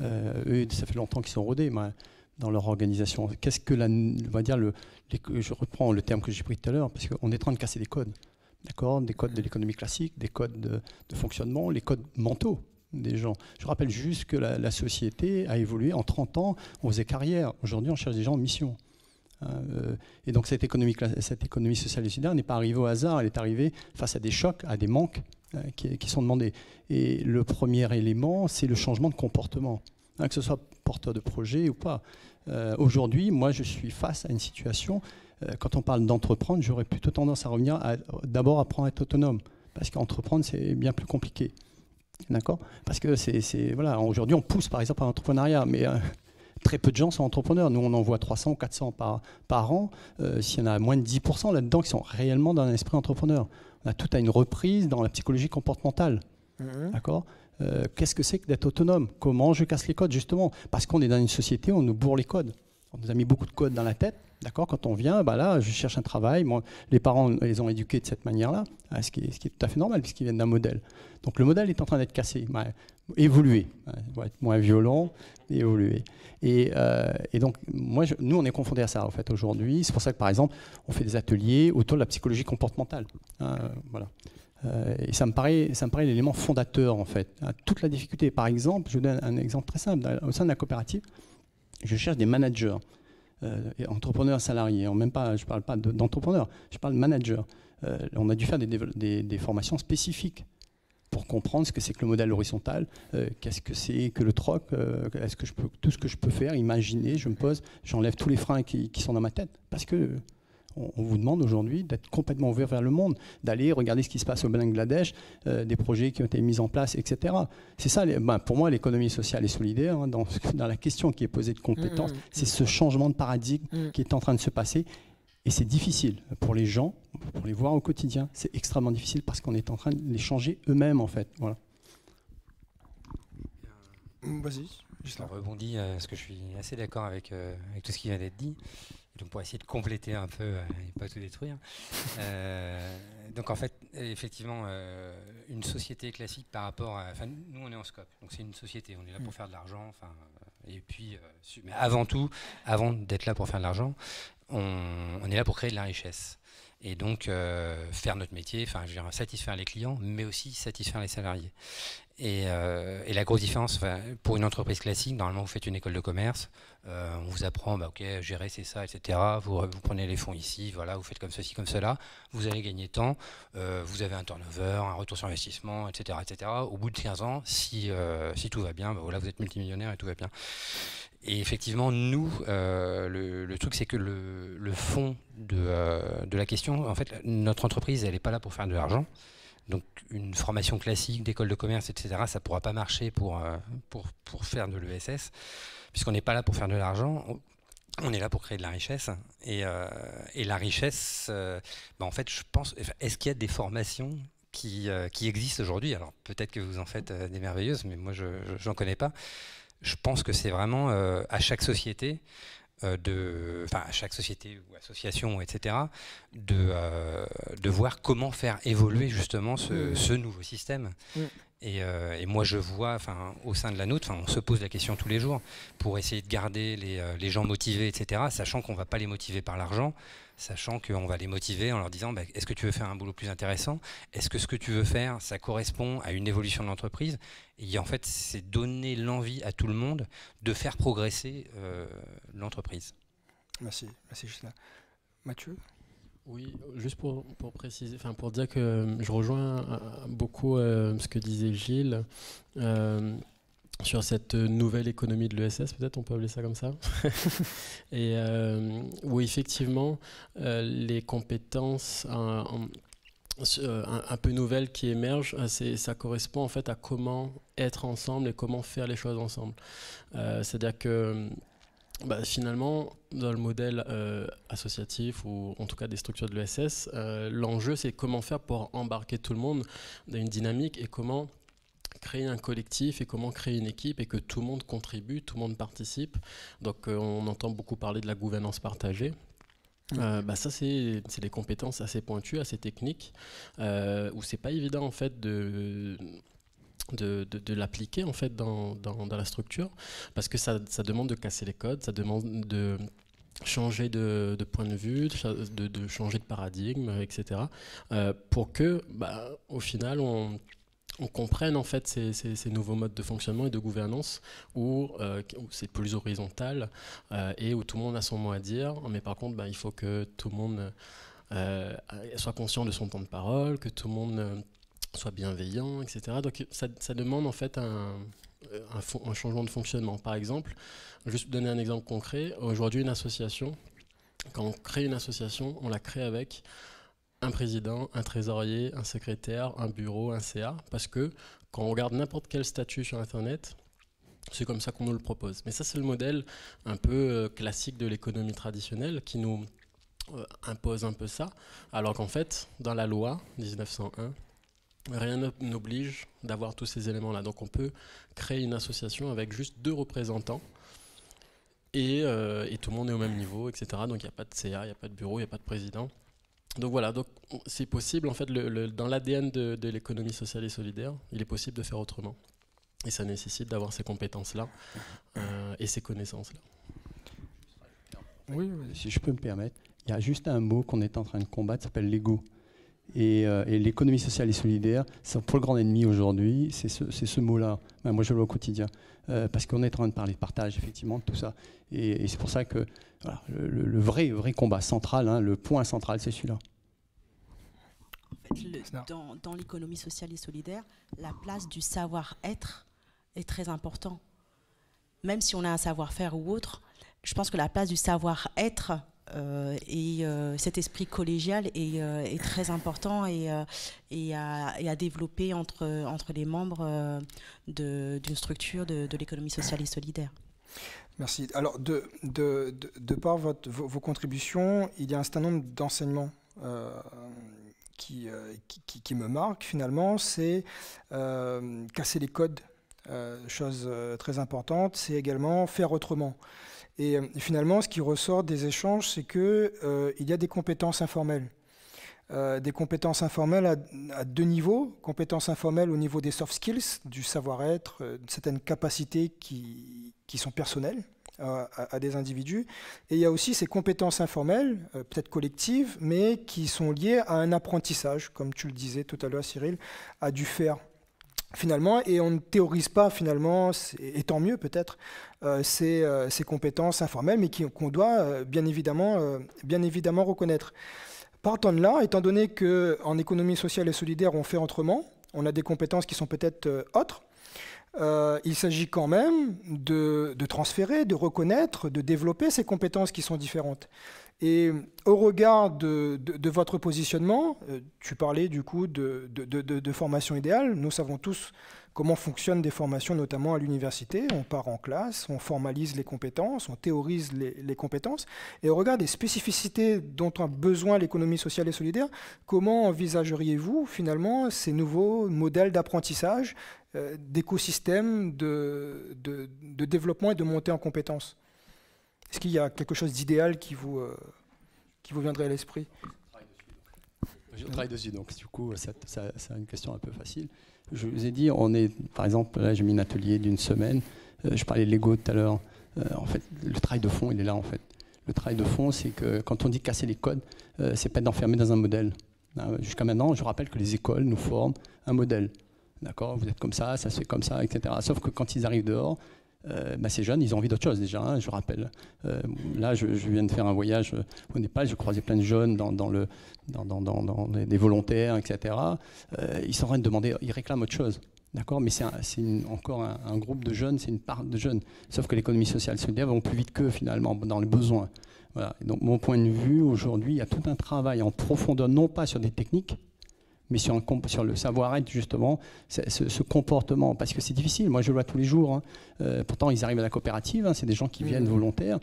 euh, eux, ça fait longtemps qu'ils sont rodés dans leur organisation. Qu'est-ce que la, va dire, le, je reprends le terme que j'ai pris tout à l'heure, parce qu'on est en train de casser des codes, d'accord, des codes de l'économie classique, des codes de, fonctionnement, les codes mentaux des gens. Je rappelle juste que la, société a évolué. En 30 ans, on faisait carrière. Aujourd'hui, on cherche des gens en mission. Euh, et donc cette économie, cette économie sociale et solidaire n'est pas arrivée au hasard, elle est arrivée face à des chocs, à des manques, Hein, qui, sont demandés Et le premier élément, c'est le changement de comportement, hein, que ce soit porteur de projet ou pas. Euh, aujourd'hui, moi, je suis face à une situation, euh, quand on parle d'entreprendre, j'aurais plutôt tendance à revenir à d'abord apprendre à être autonome, parce qu'entreprendre, c'est bien plus compliqué. D'accord Parce que c'est. Voilà, aujourd'hui, on pousse par exemple à l'entrepreneuriat, mais euh, très peu de gens sont entrepreneurs. Nous, on en voit 300 ou 400 par, par an. Euh, s'il y en a moins de 10% là-dedans qui sont réellement dans un esprit entrepreneur. On a tout à une reprise dans la psychologie comportementale. Mhm. D'accord euh, Qu'est-ce que c'est que d'être autonome Comment je casse les codes, justement Parce qu'on est dans une société où on nous bourre les codes on nous a mis beaucoup de codes dans la tête. D'accord Quand on vient, bah là, je cherche un travail. les parents les ont éduqués de cette manière-là, hein, ce qui, est, tout à fait normal puisqu'ils viennent d'un modèle. Donc le modèle est en train d'être cassé, évolué. évolué, hein, va être moins violent, évolué. Euh, et, donc, moi, je, nous, on est confrontés à ça en fait aujourd'hui. C'est pour ça que, par exemple, on fait des ateliers autour de la psychologie comportementale. Hein, voilà. Euh, et ça me paraît, ça me paraît l'élément fondateur en fait. toute la difficulté, par exemple, je vous donne un exemple très simple. Au sein de la coopérative, je cherche des managers, euh, entrepreneurs salariés. même pas, je ne parle pas d'entrepreneurs, je parle de managers. Euh, on a dû faire des, formations spécifiques pour comprendre ce que c'est que le modèle horizontal, euh, qu'est-ce que c'est que le troc, est-ce que je peux, tout ce que je peux faire, imaginer, je me pose, j'enlève tous les freins qui, qui sont dans ma tête, parce que on, vous demande aujourd'hui d'être complètement ouvert vers le monde, d'aller regarder ce qui se passe au Bangladesh, euh, des projets qui ont été mis en place, etc. C'est ça, ben, pour moi, l'économie sociale et solidaire, hein, dans, la question qui est posée de compétences, mm, mm, c'est mm. ce changement de paradigme qui est en train de se passer. Et c'est difficile pour les gens, pour les voir au quotidien, c'est extrêmement difficile parce qu'on est en train de les changer eux-mêmes, en fait. Voilà. Vas-y. Je rebondis euh, parce que je suis assez d'accord avec euh, tout ce qui vient d'être dit donc pour essayer de compléter un peu euh, et pas tout détruire. Euh, donc en fait, effectivement, euh, une société classique par rapport à... Nous, on est en scope, donc c'est une société, on est là pour mm. faire de l'argent, et puis, mais avant tout, avant d'être là pour faire de l'argent, on, on, est là pour créer de la richesse et donc euh, faire notre métier, enfin satisfaire les clients, mais aussi satisfaire les salariés. Et, euh, la grosse différence, pour une entreprise classique, normalement vous faites une école de commerce, euh, on vous apprend, bah, ok, gérer c'est ça, etc. Vous, prenez les fonds ici, voilà, vous faites comme ceci, comme cela, vous allez gagner temps, vous avez un turnover, un retour sur investissement, etc., etc. Au bout de 15 ans, si, si tout va bien, bah, voilà, vous êtes multimillionnaire et tout va bien. Et effectivement, nous, euh, le, truc, c'est que le, fond euh, de, la question, en fait, notre entreprise, elle n'est pas là pour faire de l'argent. Donc, une formation classique d'école de commerce, etc., ça ne pourra pas marcher pour, euh, pour, pour faire de l'ESS, puisqu'on n'est pas là pour faire de l'argent. On est là pour créer de la richesse. Et, et la richesse, bah, en fait, je pense. Est-ce qu'il y a des formations qui, qui existent aujourd'hui Alors, peut-être que vous en faites des merveilleuses, mais moi, je n'en connais pas je pense que c'est vraiment euh, à chaque société, euh, enfin à chaque société ou association, etc., de, euh, de voir comment faire évoluer justement ce, mm. nouveau système. Mm. Et, moi, je vois, enfin, au sein de la nôtre, on se pose la question tous les jours pour essayer de garder les, les gens motivés, etc., sachant qu'on ne va pas les motiver par l'argent, sachant qu'on va les motiver en leur disant bah, est-ce que tu veux faire un boulot plus intéressant Est-ce que ce que tu veux faire, ça correspond à une évolution de l'entreprise Et en fait, c'est donner l'envie à tout le monde de faire progresser euh, l'entreprise. Merci, merci là, Mathieu oui, juste pour, préciser, enfin pour dire que euh, je rejoins euh, beaucoup ce que disait Gilles sur cette nouvelle économie de l'ESS, peut-être on peut appeler ça comme ça, et euh, où effectivement euh, les compétences euh, un, peu nouvelles qui émergent, ça correspond en fait à comment être ensemble et comment faire les choses ensemble. C'est-à-dire que bah, finalement, dans le modèle associatif ou en tout cas des structures de l'ESS, l'enjeu c'est comment faire pour embarquer tout le monde dans une dynamique et comment créer un collectif et comment créer une équipe et que tout le monde contribue, tout le monde participe. Donc euh, on entend beaucoup parler de la gouvernance partagée. Euh, bah ça c'est des compétences assez pointues, assez techniques, euh, où c'est pas évident en fait de de, de, l'appliquer en fait dans, dans, dans, la structure parce que ça, ça demande de casser les codes, ça demande de changer de, point de vue, de, changer de paradigme, etc. Euh, pour que, bah, au final, on, on comprenne en fait ces, nouveaux modes de fonctionnement et de gouvernance où, euh, c'est plus horizontal euh, et où tout le monde a son mot à dire. Mais par contre, ben, il faut que tout le monde euh, soit conscient de son temps de parole, que tout le monde soit bienveillant, etc. Donc ça, demande en fait un, changement de fonctionnement. Par exemple, juste donner un exemple concret, aujourd'hui une association, quand on crée une association, on la crée avec un président, un trésorier, un secrétaire, un bureau, un CA, parce que quand on regarde n'importe quel statut sur Internet, c'est comme ça qu'on nous le propose. Mais ça, c'est le modèle un peu euh, classique de l'économie traditionnelle qui nous euh, impose un peu ça, alors qu'en fait, dans la loi 1901, rien n'oblige d'avoir tous ces éléments-là. Donc on peut créer une association avec juste deux représentants et, euh, tout le monde est au même niveau, etc. Donc il n'y a pas de CA, il n'y a pas de bureau, il n'y a pas de président donc voilà, donc c'est possible en fait dans l'ADN de, l'économie sociale et solidaire, il est possible de faire autrement. Et ça nécessite d'avoir ces compétences-là euh, et ces connaissances-là. Oui, oui, si je peux me permettre, il y a juste un mot qu'on est en train de combattre, ça s'appelle l'ego. Euh, et, l'économie sociale et solidaire, pour le grand ennemi aujourd'hui, c'est ce, mot-là. Ben, moi, je le vois au quotidien. Euh, parce qu'on est en train de parler de partage, effectivement, de tout ça. Et, c'est pour ça que le, vrai, vrai combat central, hein, le point central, c'est celui-là. En fait, dans, dans l'économie sociale et solidaire, la place du savoir-être est très importante. Même si on a un savoir-faire ou autre, je pense que la place du savoir-être euh, et euh, cet esprit collégial est, euh, très important et, à, développer entre, les membres d'une structure de, l'économie sociale et solidaire. Merci. Alors, de, par vos, contributions, il y a un certain nombre d'enseignements qui, me marquent finalement. C'est casser les codes, chose très importante. C'est également faire autrement. Et euh, finalement, ce qui ressort des échanges, c'est qu'il euh, y a des compétences informelles. Euh, des compétences informelles à, deux niveaux. Compétences informelles au niveau des soft skills, du savoir-être, certaines capacités qui, sont personnelles à, à, des individus. Et il y a aussi ces compétences informelles, peut-être collectives, mais qui sont liées à un apprentissage, comme tu le disais tout à l'heure, Cyril, à du faire finalement, et on ne théorise pas finalement, et tant mieux peut-être, euh, euh, ces, compétences informelles, mais qu'on doit euh, bien, évidemment, reconnaître. Partant de là, étant donné qu'en économie sociale et solidaire, on fait autrement, on a des compétences qui sont peut-être autres, il s'agit quand même de transférer, de reconnaître, de développer ces compétences qui sont différentes. Et euh, au regard de, votre positionnement, euh, tu parlais du coup de, formation idéale. Nous savons tous comment fonctionnent des formations, notamment à l'université. On part en classe, on formalise les compétences, on théorise les, compétences. Et au regard des spécificités dont a besoin l'économie sociale et solidaire, comment envisageriez-vous finalement ces nouveaux modèles d'apprentissage, d'écosystème, euh, d'écosystèmes de développement et de montée en compétences est-ce qu'il y a quelque chose d'idéal qui vous, euh, qui vous viendrait à l'esprit je travaille dessus, donc du coup, c'est une question un peu facile. Je vous ai dit, on est, par exemple, là j'ai mis un atelier d'une semaine, euh, je parlais de Lego tout à l'heure, euh, en fait, le travail de fond, il est là en fait. Le travail de fond, c'est que quand on dit casser les codes, c'est pas d'enfermer dans un modèle. Hein, jusqu'à maintenant, je rappelle que les écoles nous forment un modèle. D'accord Vous êtes comme ça, ça se fait comme ça, etc. Sauf que quand ils arrivent dehors, euh, bah, ces jeunes, ils ont envie d'autre chose déjà, hein, je rappelle. Euh, là, je, viens de faire un voyage euh, au Népal, je croisais plein de jeunes dans, le, dans, des volontaires, etc. ils sont en train de demander, ils réclament autre chose. D'accord Mais c'est encore un, groupe de jeunes, c'est une part de jeunes. Sauf que l'économie sociale solidaire va plus vite qu'eux, finalement, dans les besoins. donc, mon point de vue, aujourd'hui, il y a tout un travail en profondeur, non pas sur des techniques, mais sur, le savoir-être, justement, ce, comportement. Parce que c'est difficile, moi je le vois tous les jours. Hein. Euh, pourtant, ils arrivent à la coopérative, hein. c'est des gens qui mmh. viennent volontaires.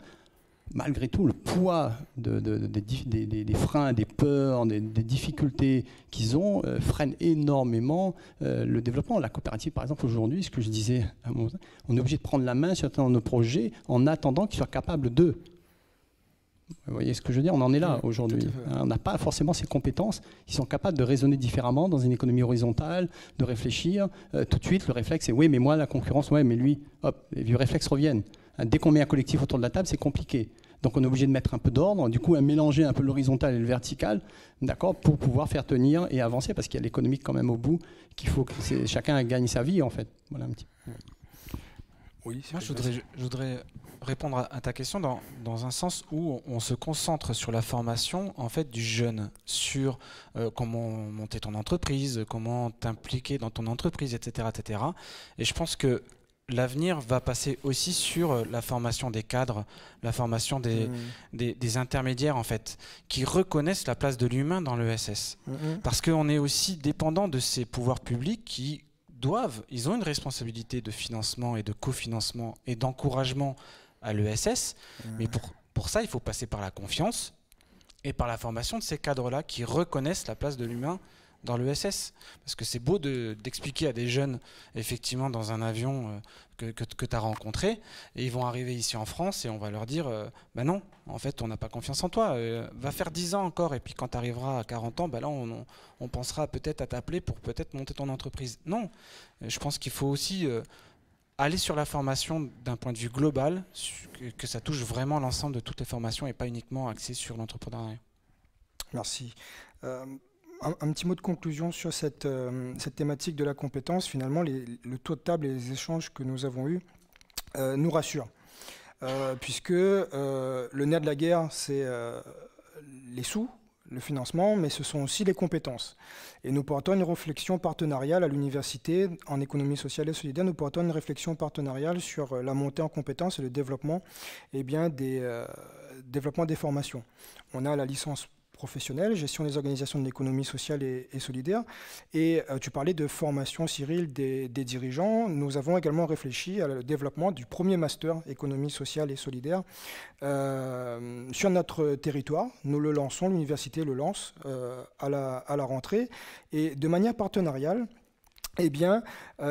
Malgré tout, le poids des, freins, des peurs, des, difficultés qu'ils ont freinent euh, freine énormément euh, le développement. La coopérative, par exemple, aujourd'hui, ce que je disais, on est obligé de prendre la main sur certains de nos projets en attendant qu'ils soient capables d'eux. Vous voyez ce que je veux dire On en est là aujourd'hui. On n'a pas forcément ces compétences. Ils sont capables de raisonner différemment dans une économie horizontale, de réfléchir. Euh, tout de suite, le réflexe est oui, mais moi, la concurrence, oui, mais lui, hop, les vieux réflexes reviennent. Euh, dès qu'on met un collectif autour de la table, c'est compliqué. Donc on est obligé de mettre un peu d'ordre, du coup à mélanger un peu l'horizontal et le vertical, d'accord, pour pouvoir faire tenir et avancer, parce qu'il y a l'économique quand même au bout, qu'il faut que chacun gagne sa vie en fait. Voilà un petit. Oui, Moi, je je voudrais, répondre à ta question dans, un sens où on se concentre sur la formation en fait du jeune, sur euh, comment monter ton entreprise, comment t'impliquer dans ton entreprise, etc., etc. Et je pense que l'avenir va passer aussi sur euh, la formation des cadres, la formation mmh. des, des, intermédiaires en fait, qui reconnaissent la place de l'humain dans l'ESS. Mmh, mmh. Parce qu'on est aussi dépendant de ces pouvoirs publics qui doivent, ils ont une responsabilité de financement et de cofinancement et d'encouragement à l'ESS. Mais pour, pour ça, il faut passer par la confiance et par la formation de ces cadres-là qui reconnaissent la place de l'humain dans l'ESS. Parce que c'est beau d'expliquer à des jeunes, effectivement, dans un avion euh, que, que, tu as rencontré, et ils vont arriver ici en France et on va leur dire euh, bah non, en fait, on n'a pas confiance en toi, euh, va faire 10 ans encore, et puis quand tu arriveras à 40 ans, bah là, on, on pensera peut-être à t'appeler pour peut-être monter ton entreprise. Non, je pense qu'il faut aussi aller sur la formation d'un point de vue global, que ça touche vraiment l'ensemble de toutes les formations et pas uniquement axé sur l'entrepreneuriat. Merci. Euh, un, petit mot de conclusion sur cette, euh, cette thématique de la compétence. Finalement, le taux de table et les échanges que nous avons eus euh, nous rassurent, puisque le nerf de la guerre, c'est les sous, le financement, mais ce sont aussi les compétences. Et nous portons une réflexion partenariale à l'université en économie sociale et solidaire. Nous portons une réflexion partenariale sur euh, la montée en compétences et le développement, et eh bien, des, euh, développement des formations. On a la licence professionnelle, gestion des organisations de l'économie sociale et, solidaire. Et euh, tu parlais de formation, Cyril, des, dirigeants. Nous avons également réfléchi au développement du premier master économie sociale et solidaire euh, sur notre territoire. Nous le lançons, l'université le lance euh, à, la, rentrée. Et de manière partenariale, eh bien,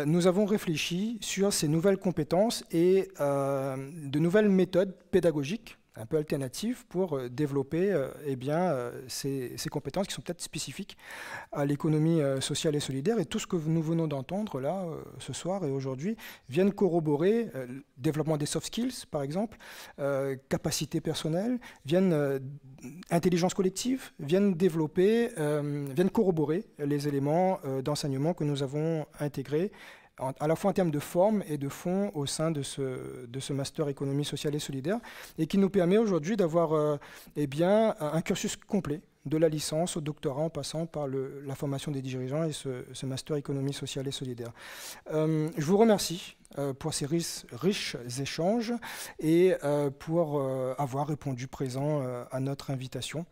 nous avons réfléchi sur ces nouvelles compétences et de nouvelles méthodes pédagogiques un peu alternatif pour euh, développer euh, eh bien, euh, ces, compétences qui sont peut-être spécifiques à l'économie sociale et solidaire. Et tout ce que nous venons d'entendre là, ce soir et aujourd'hui, viennent corroborer le développement des soft skills, par exemple, capacités personnelles, viennent intelligence collective, viennent développer, viennent corroborer les éléments d'enseignement que nous avons intégrés à la fois en termes de forme et de fond au sein de ce, de ce master économie sociale et solidaire, et qui nous permet aujourd'hui d'avoir euh, eh bien, un cursus complet de la licence au doctorat en passant par le, la formation des dirigeants et ce, master économie sociale et solidaire. Euh, je vous remercie euh, pour ces riches, riches échanges et pour avoir répondu présent à notre invitation.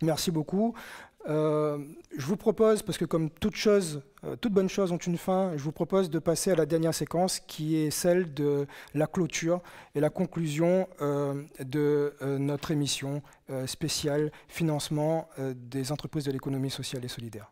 Merci beaucoup. Euh, je vous propose, parce que comme toutes chose, euh, toutes bonnes choses ont une fin, je vous propose de passer à la dernière séquence qui est celle de la clôture et la conclusion euh, de notre émission spéciale financement des entreprises de l'économie sociale et solidaire.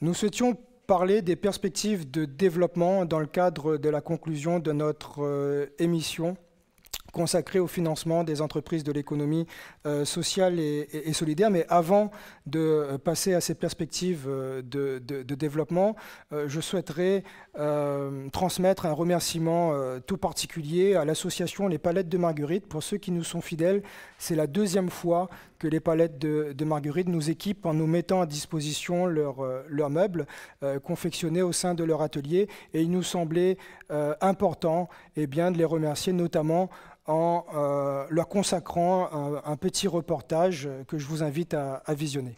Nous souhaitions parler des perspectives de développement dans le cadre de la conclusion de notre euh, émission consacré au financement des entreprises de l'économie euh, sociale et, solidaire. Mais avant de passer à ces perspectives euh, de, développement, euh, je souhaiterais transmettre un remerciement tout particulier à l'association Les Palettes de Marguerite. Pour ceux qui nous sont fidèles, c'est la deuxième fois que les palettes de, Marguerite nous équipent en nous mettant à disposition leurs meubles confectionnés au sein de leur atelier. Et il nous semblait important eh bien, de les remercier, notamment en euh, leur consacrant un, petit reportage que je vous invite à visionner.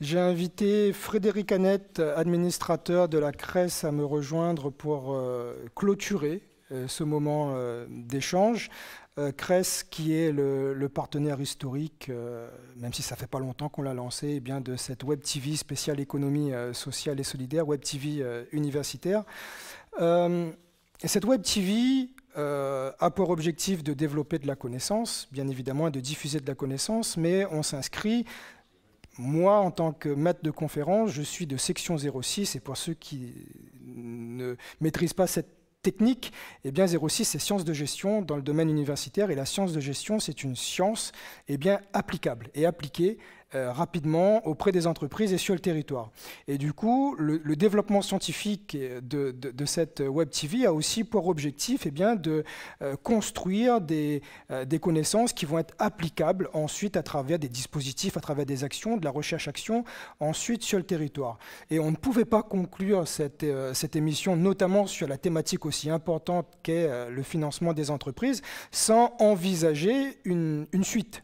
J'ai invité Frédéric Annette, administrateur de la CRES, à me rejoindre pour euh, clôturer euh, ce moment euh, d'échange. CRES, qui est le, partenaire historique, même si ça fait pas longtemps qu'on l'a lancé, eh bien de cette Web TV spéciale économie sociale et solidaire, Web TV universitaire. Et cette Web TV, a pour objectif de développer de la connaissance, bien évidemment, et de diffuser de la connaissance, mais on s'inscrit moi, en tant que maître de conférence, je suis de section 06, et pour ceux qui ne maîtrisent pas cette technique, eh bien 06 c'est sciences de gestion dans le domaine universitaire et la science de gestion c'est une science eh bien applicable et appliquée euh, rapidement auprès des entreprises et sur le territoire. Et du coup, le, développement scientifique de, cette Web TV a aussi pour objectif eh bien, de euh, construire euh, des, connaissances qui vont être applicables ensuite à travers des dispositifs, à travers des actions, de la recherche-action, ensuite sur le territoire. Et on ne pouvait pas conclure cette, émission, notamment sur la thématique aussi importante qu'est le financement des entreprises, sans envisager une suite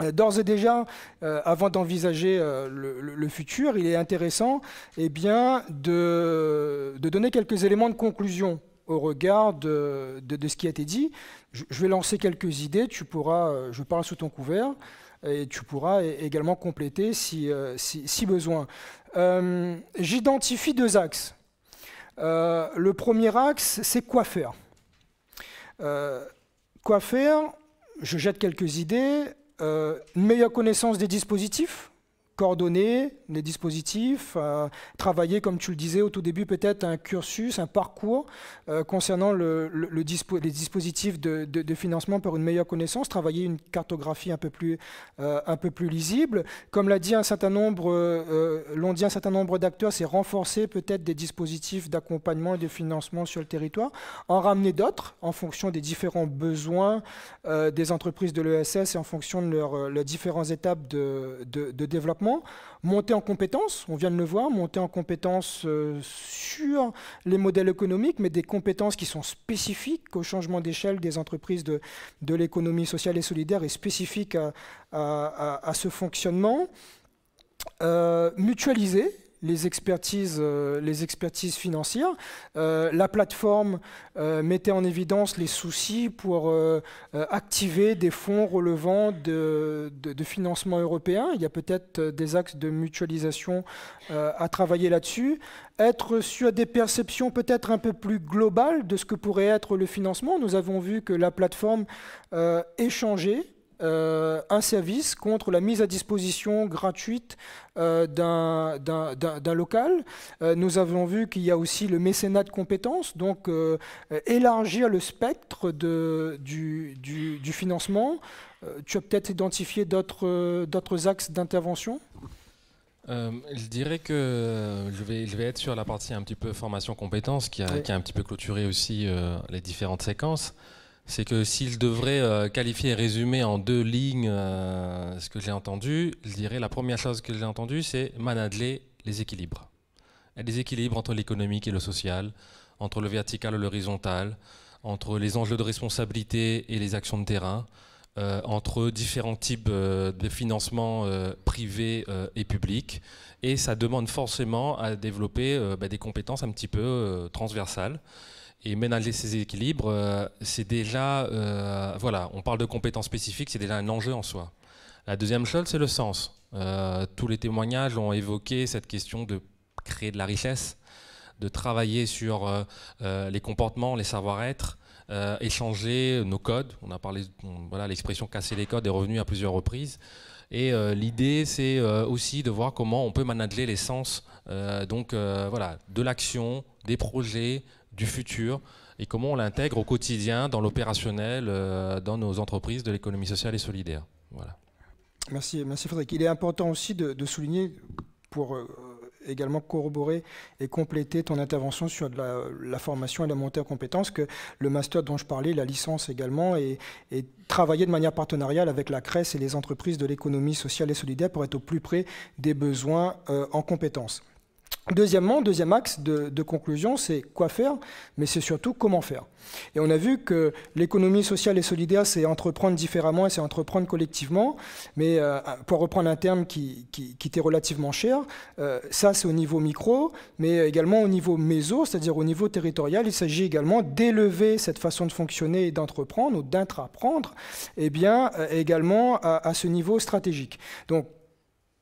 euh, d'ores et déjà, euh, avant d'envisager euh, le, futur, il est intéressant et eh bien, de, donner quelques éléments de conclusion au regard de, ce qui a été dit. Je, vais lancer quelques idées, tu pourras, je parle sous ton couvert, et tu pourras également compléter si, besoin. J'identifie deux axes. le premier axe, c'est quoi faire Quoi faire je jette quelques idées. Euh, une meilleure connaissance des dispositifs coordonner les dispositifs, euh, travailler, comme tu le disais au tout début, peut-être un cursus, un parcours euh, concernant les dispositifs de, financement pour une meilleure connaissance, travailler une cartographie un peu plus, euh, lisible. Comme l'a dit un certain nombre, l'ont dit un certain nombre d'acteurs, c'est renforcer peut-être des dispositifs d'accompagnement et de financement sur le territoire, en ramener d'autres en fonction des différents besoins des entreprises de l'ESS et en fonction de leurs différentes étapes de développement monter en compétences, on vient de le voir, monter en compétences euh, sur les modèles économiques, mais des compétences qui sont spécifiques au changement d'échelle des entreprises de, l'économie sociale et solidaire et spécifiques à, ce fonctionnement. Euh, mutualiser les expertises, euh, les expertises financières. Euh, la plateforme euh, mettait en évidence les soucis pour activer des fonds relevant de, financement européen. Il y a peut-être des axes de mutualisation à travailler là-dessus être sur des perceptions peut-être un peu plus globales de ce que pourrait être le financement. Nous avons vu que la plateforme échangeait euh, un service contre la mise à disposition gratuite euh, d'un local. Euh, nous avons vu qu'il y a aussi le mécénat de compétences, donc élargir le spectre de, du, du, financement. tu as peut-être identifié d'autres axes d'intervention euh, je dirais que je vais, je vais, être sur la partie un petit peu formation compétences qui a, qui un petit peu clôturé aussi les différentes séquences c'est que s'il devrait euh, qualifier et résumer en deux lignes euh, ce que j'ai entendu, je dirais la première chose que j'ai entendue, c'est manager les équilibres. les équilibres entre l'économique et le social, entre le vertical et l'horizontal, entre les enjeux de responsabilité et les actions de terrain, euh, entre différents types de financement privé et public, Et ça demande forcément à développer bah, des compétences un petit peu transversales. Et ménager ces équilibres, euh, c'est déjà, euh, voilà, on parle de compétences spécifiques, c'est déjà un enjeu en soi. La deuxième chose, c'est le sens. Euh, tous les témoignages ont évoqué cette question de créer de la richesse, de travailler sur les comportements, les savoir-être, échanger nos codes. On a parlé, voilà, l'expression casser les codes est revenue à plusieurs reprises. Et l'idée, c'est aussi de voir comment on peut manager les sens, donc voilà, de l'action, des projets, du futur et comment on l'intègre au quotidien, dans l'opérationnel, euh, dans nos entreprises de l'économie sociale et solidaire. Voilà. Merci, merci Frédéric. Il est important aussi de, souligner pour euh, également corroborer et compléter ton intervention sur la, formation et la montée en compétences, que le master dont je parlais, la licence également, et, travailler de manière partenariale avec la CRES et les entreprises de l'économie sociale et solidaire pour être au plus près des besoins euh, en compétences. Deuxièmement, deuxième axe de, conclusion, c'est quoi faire, mais c'est surtout comment faire. Et on a vu que l'économie sociale et solidaire, c'est entreprendre différemment et c'est entreprendre collectivement, mais euh, pour reprendre un terme qui, qui, était relativement cher, euh, ça c'est au niveau micro, mais également au niveau méso, c'est-à-dire au niveau territorial, il s'agit également d'élever cette façon de fonctionner et d'entreprendre ou d'intraprendre, et eh bien euh, également à ce niveau stratégique. Donc,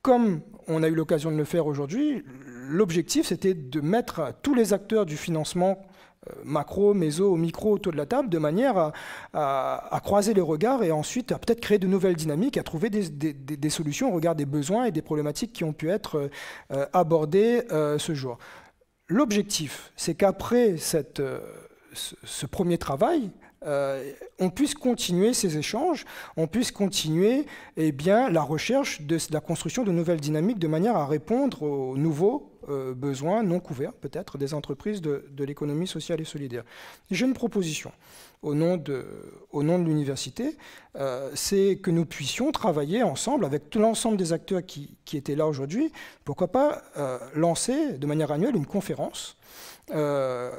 comme on a eu l'occasion de le faire aujourd'hui, l'objectif, c'était de mettre tous les acteurs du financement euh, macro, méso, micro autour de la table, de manière à, croiser les regards et ensuite à peut-être créer de nouvelles dynamiques, à trouver des, solutions au regard des besoins et des problématiques qui ont pu être euh, abordées euh, ce jour. L'objectif, c'est qu'après ce, premier travail, on puisse continuer ces échanges, on puisse continuer eh bien, la recherche de, de la construction de nouvelles dynamiques de manière à répondre aux nouveaux euh, besoins non couverts peut-être des entreprises de, l'économie sociale et solidaire. J'ai une proposition au nom de, de l'université, euh, c'est que nous puissions travailler ensemble avec l'ensemble des acteurs qui, étaient là aujourd'hui, pourquoi pas euh, lancer de manière annuelle une conférence euh,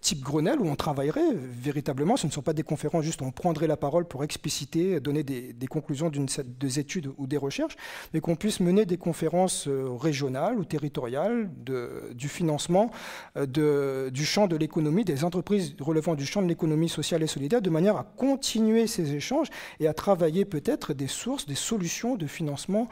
type Grenelle, où on travaillerait véritablement. Ce ne sont pas des conférences, juste on prendrait la parole pour expliciter, donner des, conclusions d'une des études ou des recherches, mais qu'on puisse mener des conférences euh, régionales ou territoriales de, du financement euh, de, du champ de l'économie, des entreprises relevant du champ de l'économie sociale et solidaire, de manière à continuer ces échanges et à travailler peut-être des sources, des solutions de financement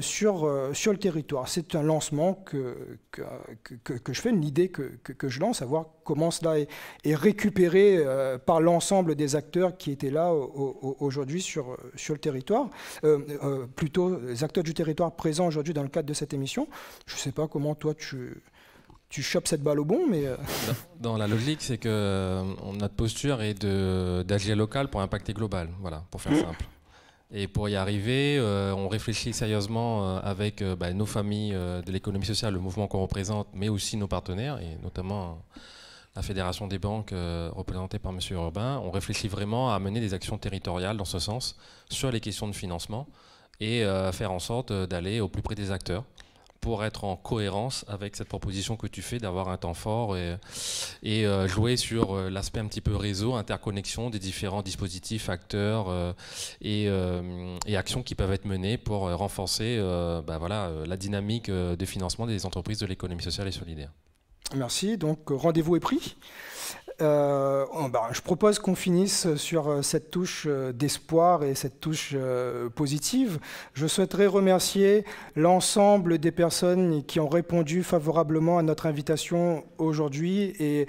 sur, sur le territoire. C'est un lancement que, que, je fais, une idée que, que que je lance, à voir comment cela est, récupéré euh, par l'ensemble des acteurs qui étaient là aujourd'hui sur, sur le territoire, euh, euh, plutôt les acteurs du territoire présents aujourd'hui dans le cadre de cette émission. Je ne sais pas comment toi tu tu chopes cette balle au bon, mais... Dans la logique, c'est que notre posture est d'agir local pour impacter global, voilà, pour faire simple. Et pour y arriver, euh, on réfléchit sérieusement euh, avec euh, bah, nos familles de l'économie sociale, le mouvement qu'on représente, mais aussi nos partenaires, et notamment la Fédération des banques représentée par M. Urbain. On réfléchit vraiment à mener des actions territoriales dans ce sens sur les questions de financement et faire en sorte d'aller au plus près des acteurs pour être en cohérence avec cette proposition que tu fais d'avoir un temps fort et, euh, jouer sur euh, l'aspect un petit peu réseau, interconnexion des différents dispositifs, acteurs euh, et, actions qui peuvent être menées pour renforcer bah, voilà, la dynamique de financement des entreprises de l'économie sociale et solidaire. Merci, donc rendez-vous est pris. Euh, ben, je propose qu'on finisse sur euh, cette touche euh, d'espoir et cette touche positive. Je souhaiterais remercier l'ensemble des personnes qui ont répondu favorablement à notre invitation aujourd'hui et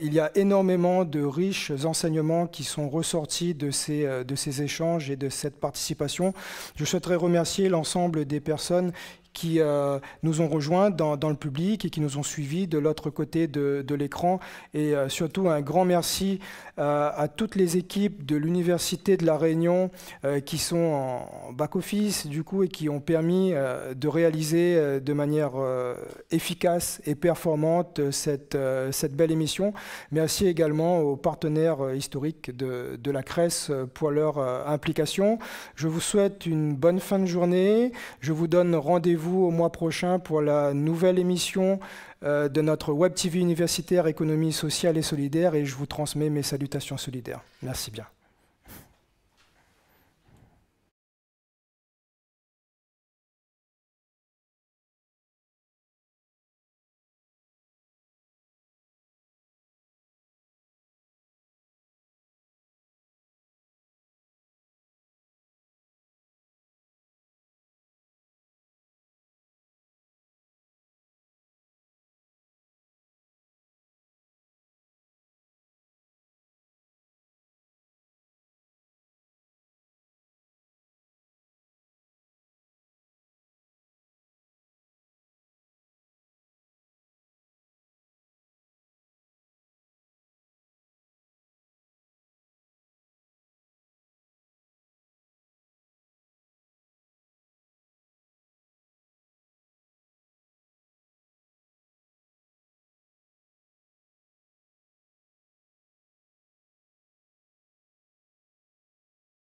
il y a énormément de riches enseignements qui sont ressortis de ces, de ces échanges et de cette participation. Je souhaiterais remercier l'ensemble des personnes qui euh, nous ont rejoints dans, le public et qui nous ont suivis de l'autre côté de, l'écran. Et euh, surtout, un grand merci euh, à toutes les équipes de l'Université de La Réunion qui sont en back-office, du coup, et qui ont permis de réaliser de manière efficace et performante cette, cette belle émission. Merci également aux partenaires historiques de, la CRES pour leur implication. Je vous souhaite une bonne fin de journée. Je vous donne rendez-vous au mois prochain pour la nouvelle émission euh, de notre Web TV universitaire Économie sociale et solidaire et je vous transmets mes salutations solidaires. Merci bien.